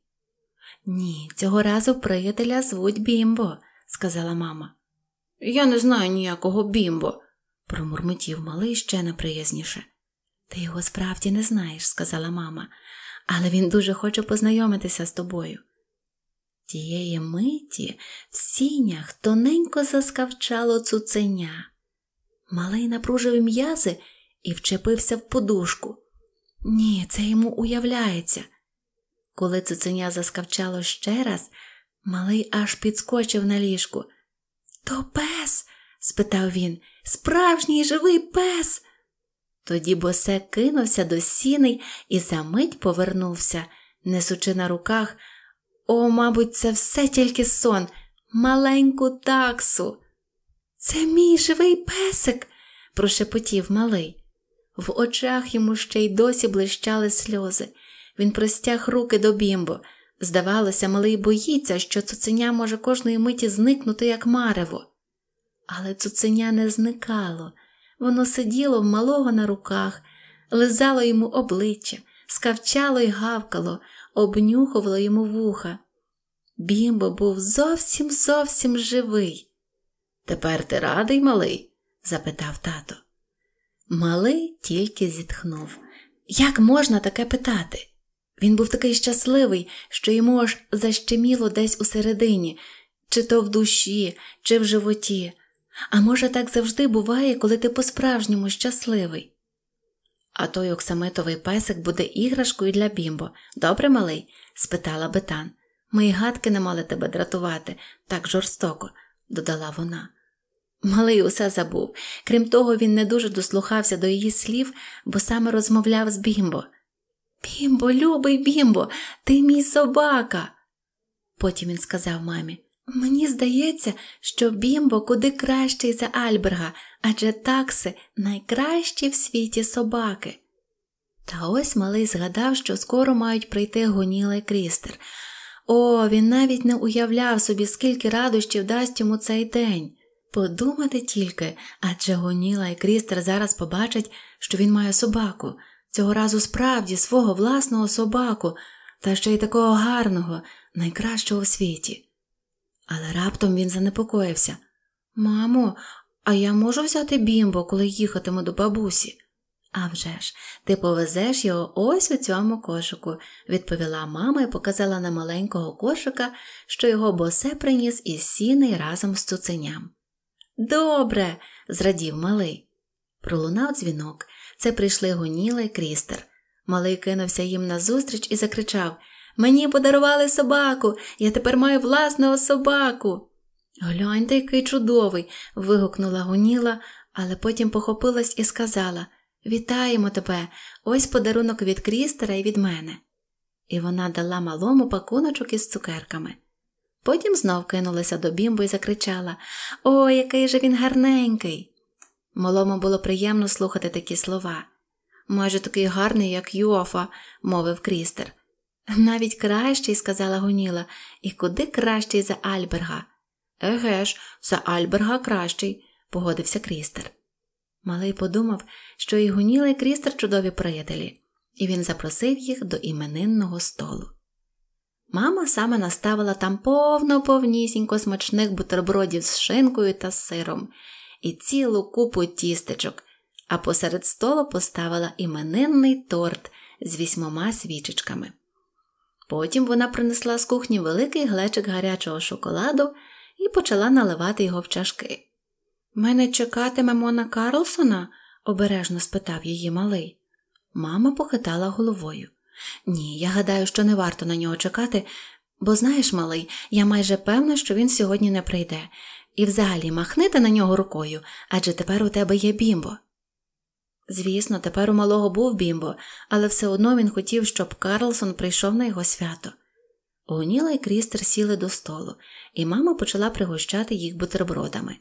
Ні, цього разу приятеля звуть Бімбо, сказала мама. Я не знаю ніякого бімбо, промурмотів малий ще неприязніше. Ти його справді не знаєш, сказала мама, але він дуже хоче познайомитися з тобою. Тієї миті в сінях тоненько заскавчало цуценя. Малий напружив м'язи і вчепився в подушку. Ні, це йому уявляється. Коли цуценя заскавчало ще раз, малий аж підскочив на ліжку. То пес? спитав він. Справжній живий пес. Тоді босе кинувся до сіни і за мить повернувся, несучи на руках. О, мабуть, це все тільки сон, маленьку таксу. Це мій живий песик, прошепотів малий. В очах йому ще й досі блищали сльози. Він простяг руки до бімбо. Здавалося, малий боїться, що цуценя може кожної миті зникнути, як марево. Але цуценя не зникало. Воно сиділо в малого на руках, лизало йому обличчя, скавчало й гавкало, обнюхувало йому вуха. Бімбо був зовсім зовсім живий. Тепер ти радий, малий? запитав тато. Малий тільки зітхнув. Як можна таке питати? Він був такий щасливий, що йому аж защеміло десь усередині, чи то в душі, чи в животі. А може, так завжди буває, коли ти по-справжньому щасливий. А той оксамитовий песик буде іграшкою для бімбо. Добре, малий? спитала бетан. Мої гадки не мали тебе дратувати так жорстоко, додала вона. Малий усе забув. Крім того, він не дуже дослухався до її слів, бо саме розмовляв з бімбо. Бімбо, любий бімбо, ти мій собака. Потім він сказав мамі Мені здається, що бімбо куди кращий за Альберга, адже такси найкращі в світі собаки. Та ось малий згадав, що скоро мають прийти гоніла крістер. О, він навіть не уявляв собі, скільки радощів дасть йому цей день. Подумати тільки, адже гоніла і крістер зараз побачать, що він має собаку цього разу справді свого власного собаку, та ще й такого гарного, найкращого у світі. Але раптом він занепокоївся Мамо, а я можу взяти бімбо, коли їхатиму до бабусі? «А вже ж, ти повезеш його ось у цьому кошику, відповіла мама і показала на маленького кошика, що його босе приніс із сіни разом з цуценям. Добре, зрадів малий. Пролунав дзвінок, це прийшли Гоніла і Крістер. Малий кинувся їм назустріч і закричав Мені подарували собаку, я тепер маю власного собаку. Гляньте, який чудовий. вигукнула Гоніла, але потім похопилась і сказала Вітаємо тебе, ось подарунок від Крістера і від мене. І вона дала малому пакуночок із цукерками. Потім знов кинулася до Бімбу і закричала О, який же він гарненький. Малому було приємно слухати такі слова. Майже такий гарний, як Йофа, мовив Крістер. Навіть кращий, сказала Гоніла, і куди кращий за Альберга. Еге ж, за Альберга кращий, погодився Крістер. Малий подумав, що і Гоніла, і Крістер чудові приятелі, і він запросив їх до іменинного столу. Мама саме наставила там повно повнісінько смачних бутербродів з шинкою та з сиром і цілу купу тістечок, а посеред столу поставила іменинний торт з вісьмома свічечками. Потім вона принесла з кухні великий глечик гарячого шоколаду і почала наливати його в чашки. Ми не чекатиме Мона Карлсона? обережно спитав її малий. Мама похитала головою. Ні, я гадаю, що не варто на нього чекати, бо знаєш, малий, я майже певна, що він сьогодні не прийде. І взагалі махни ти на нього рукою адже тепер у тебе є бімбо. Звісно, тепер у малого був бімбо, але все одно він хотів, щоб Карлсон прийшов на його свято. Гоніла і Крістер сіли до столу, і мама почала пригощати їх бутербродами.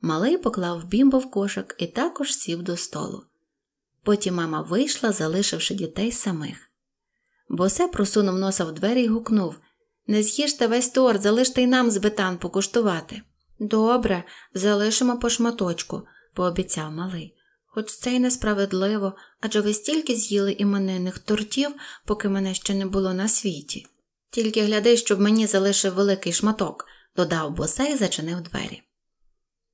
Малий поклав бімбо в кошик і також сів до столу. Потім мама вийшла, залишивши дітей самих. Босе просунув носа в двері і гукнув Не з'їжте весь торт, залиште й нам збитан покуштувати. Добре, залишимо по шматочку, пообіцяв малий, хоч це й несправедливо, адже ви стільки з'їли іменинних тортів, поки мене ще не було на світі. Тільки гляди, щоб мені залишив великий шматок, додав босей і зачинив двері.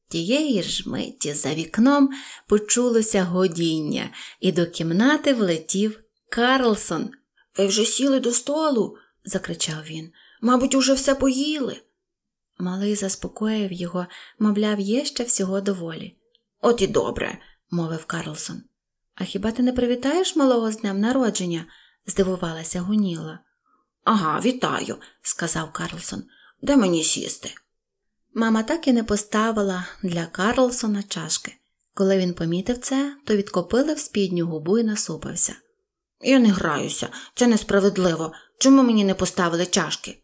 Тієї ж миті за вікном почулося годіння, і до кімнати влетів Карлсон. Ви вже сіли до столу, закричав він. Мабуть, уже все поїли. Малий заспокоїв його, мовляв, є ще всього доволі. От і добре, мовив Карлсон. А хіба ти не привітаєш малого з днем народження? здивувалася Гуніла. Ага, вітаю, сказав Карлсон. Де мені сісти? Мама так і не поставила для Карлсона чашки. Коли він помітив це, то в спідню губу і насупився. Я не граюся, це несправедливо. Чому мені не поставили чашки?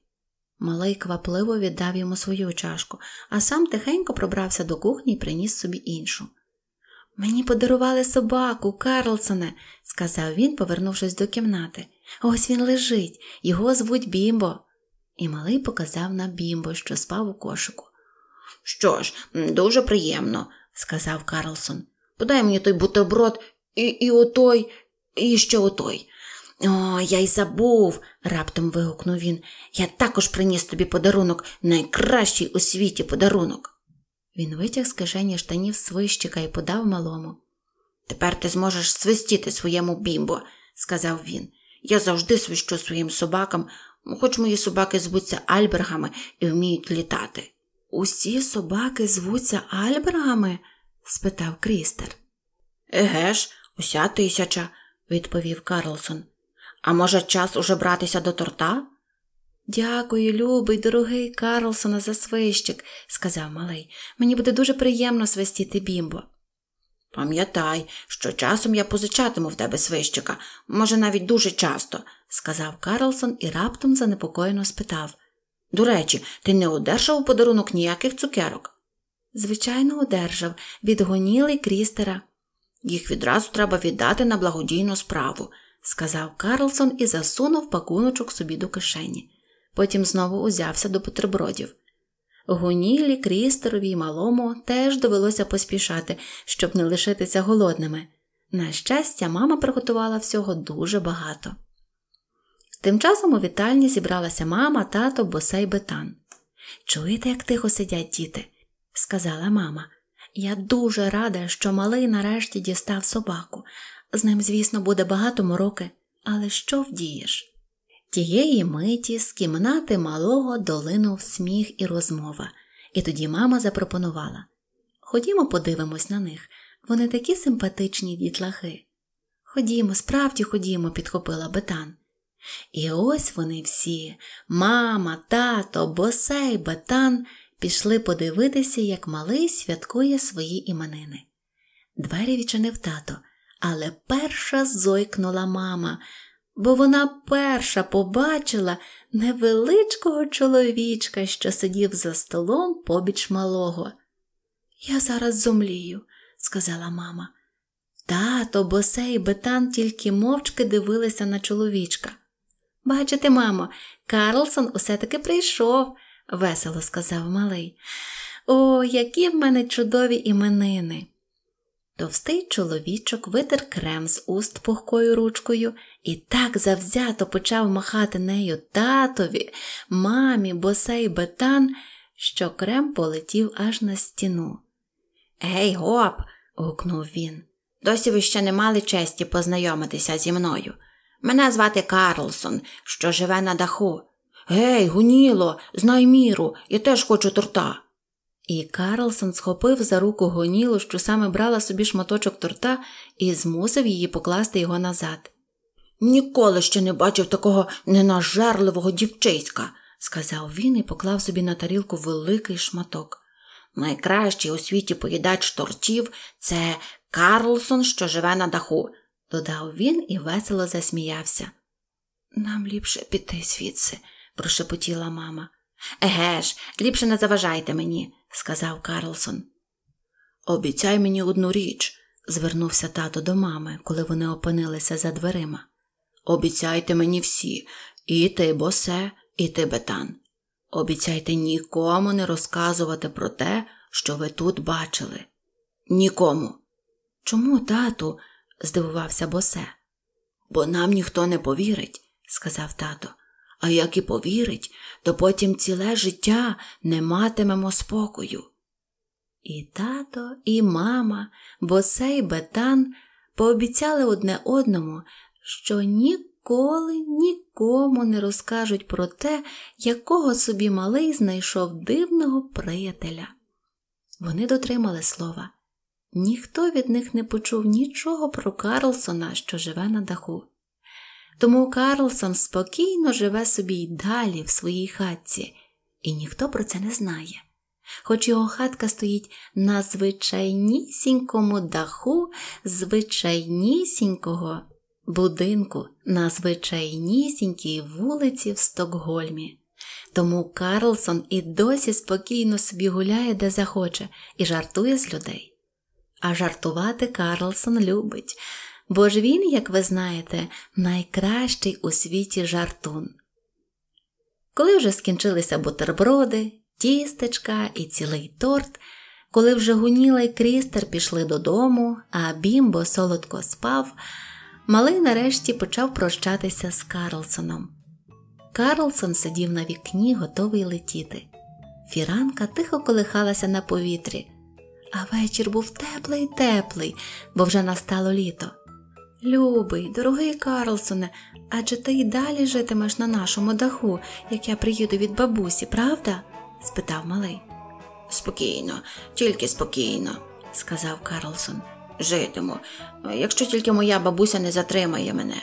Малий квапливо віддав йому свою чашку, а сам тихенько пробрався до кухні і приніс собі іншу. Мені подарували собаку, Карлсоне, сказав він, повернувшись до кімнати. Ось він лежить, його звуть Бімбо. І малий показав на бімбо, що спав у кошику. Що ж, дуже приємно, сказав Карлсон. Подай мені той бутерброд і і отой, і ще отой. О, я й забув, раптом вигукнув він. Я також приніс тобі подарунок, найкращий у світі подарунок. Він витяг з кишені штанів свищика і подав малому. Тепер ти зможеш свистіти своєму бімбо, сказав він. Я завжди свищу своїм собакам, хоч мої собаки звуться альбергами і вміють літати. Усі собаки звуться альбергами? спитав Крістер. Еге ж, уся тисяча, відповів Карлсон. А може, час уже братися до торта? Дякую, любий, дорогий Карлсона, за свищик, сказав малий. Мені буде дуже приємно свистіти бімбо. Пам'ятай, що часом я позичатиму в тебе свищика, може, навіть дуже часто, сказав Карлсон і раптом занепокоєно спитав. До речі, ти не одержав у подарунок ніяких цукерок? Звичайно, одержав, відгоніли крістера. Їх відразу треба віддати на благодійну справу сказав Карлсон і засунув пакуночок собі до кишені. Потім знову узявся до бутербродів. Гунілі, крістерові й малому теж довелося поспішати, щоб не лишитися голодними. На щастя, мама приготувала всього дуже багато. Тим часом у вітальні зібралася мама, тато, босей бетан. Чуєте, як тихо сидять діти? сказала мама. Я дуже рада, що малий нарешті дістав собаку, з ним, звісно, буде багато мороки, але що вдієш? Тієї миті з кімнати малого долинув сміх і розмова, і тоді мама запропонувала Ходімо, подивимось на них, вони такі симпатичні дітлахи. Ходімо, справді ходімо, підхопила бетан. І ось вони всі, мама, тато, босей, бетан, пішли подивитися, як малий святкує свої іменини. Двері відчинив тато але перша зойкнула мама, бо вона перша побачила невеличкого чоловічка, що сидів за столом побіч малого. Я зараз зумлію, сказала мама. Тато, босе і бетан тільки мовчки дивилися на чоловічка. Бачите, мамо, Карлсон усе таки прийшов, весело сказав малий. О, які в мене чудові іменини. Товстий чоловічок витер крем з уст пухкою ручкою і так завзято почав махати нею татові, мамі, босей бетан, що крем полетів аж на стіну. Гей, гоп! гукнув він. Досі ви ще не мали честі познайомитися зі мною. Мене звати Карлсон, що живе на даху. Гей, гуніло, знай міру, я теж хочу торта. І Карлсон схопив за руку гонілу, що саме брала собі шматочок торта, і змусив її покласти його назад. Ніколи ще не бачив такого ненажерливого дівчиська, сказав він і поклав собі на тарілку великий шматок. Найкращий у світі поїдач тортів це Карлсон, що живе на даху, додав він і весело засміявся. Нам ліпше піти звідси, прошепотіла мама. Еге ж, ліпше не заважайте мені, сказав Карлсон. Обіцяй мені одну річ, звернувся тато до мами, коли вони опинилися за дверима. Обіцяйте мені всі, і ти, босе, і ти бетан. Обіцяйте нікому не розказувати про те, що ви тут бачили. Нікому. Чому, тату? здивувався босе. Бо нам ніхто не повірить, сказав тато а як і повірить, то потім ціле життя не матимемо спокою. І тато, і мама, бо сей бетан пообіцяли одне одному, що ніколи нікому не розкажуть про те, якого собі малий знайшов дивного приятеля. Вони дотримали слова. Ніхто від них не почув нічого про Карлсона, що живе на даху. Тому Карлсон спокійно живе собі й далі в своїй хатці, і ніхто про це не знає. Хоч його хатка стоїть на звичайнісінькому даху звичайнісінького будинку на звичайнісінькій вулиці в Стокгольмі. Тому Карлсон і досі спокійно собі гуляє, де захоче, і жартує з людей. А жартувати Карлсон любить бо ж він, як ви знаєте, найкращий у світі жартун. Коли вже скінчилися бутерброди, тістечка і цілий торт, коли вже гуніла й крістер пішли додому, а бімбо солодко спав, малий нарешті почав прощатися з Карлсоном. Карлсон сидів на вікні, готовий летіти. Фіранка тихо колихалася на повітрі, а вечір був теплий, теплий, бо вже настало літо. Любий, дорогий Карлсоне, адже ти й далі житимеш на нашому даху, як я приїду від бабусі, правда? спитав малий. Спокійно, тільки спокійно, сказав Карлсон. Житиму, якщо тільки моя бабуся не затримає мене.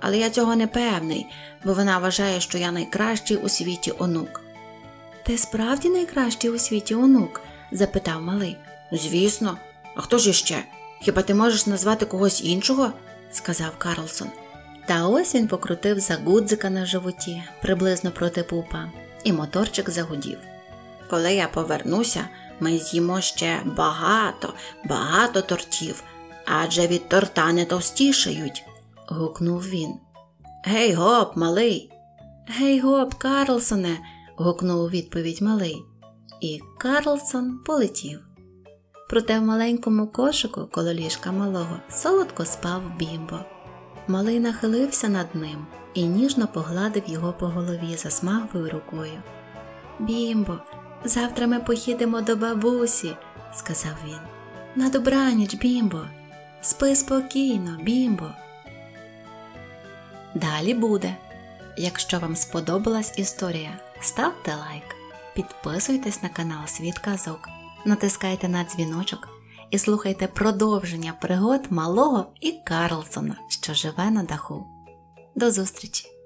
Але я цього не певний, бо вона вважає, що я найкращий у світі онук. Ти справді найкращий у світі онук? запитав малий. Звісно, а хто ж іще? Хіба ти можеш назвати когось іншого? сказав Карлсон. Та ось він покрутив загудзика на животі приблизно проти пупа, і моторчик загудів. Коли я повернуся, ми з'їмо ще багато, багато тортів, адже від торта не товстішають. гукнув він. Гей гоп, малий. Гей гоп, Карлсоне. гукнув у відповідь малий. І Карлсон полетів проте в маленькому кошику коло ліжка малого солодко спав бімбо. Малий нахилився над ним і ніжно погладив його по голові засмагвою рукою. Бімбо, завтра ми поїдемо до бабусі, сказав він. На добраніч, бімбо, спи спокійно, бімбо. Далі буде. Якщо вам сподобалась історія, ставте лайк, підписуйтесь на канал Світ Казок натискайте на дзвіночок і слухайте продовження пригод малого і Карлсона, що живе на даху. До зустрічі!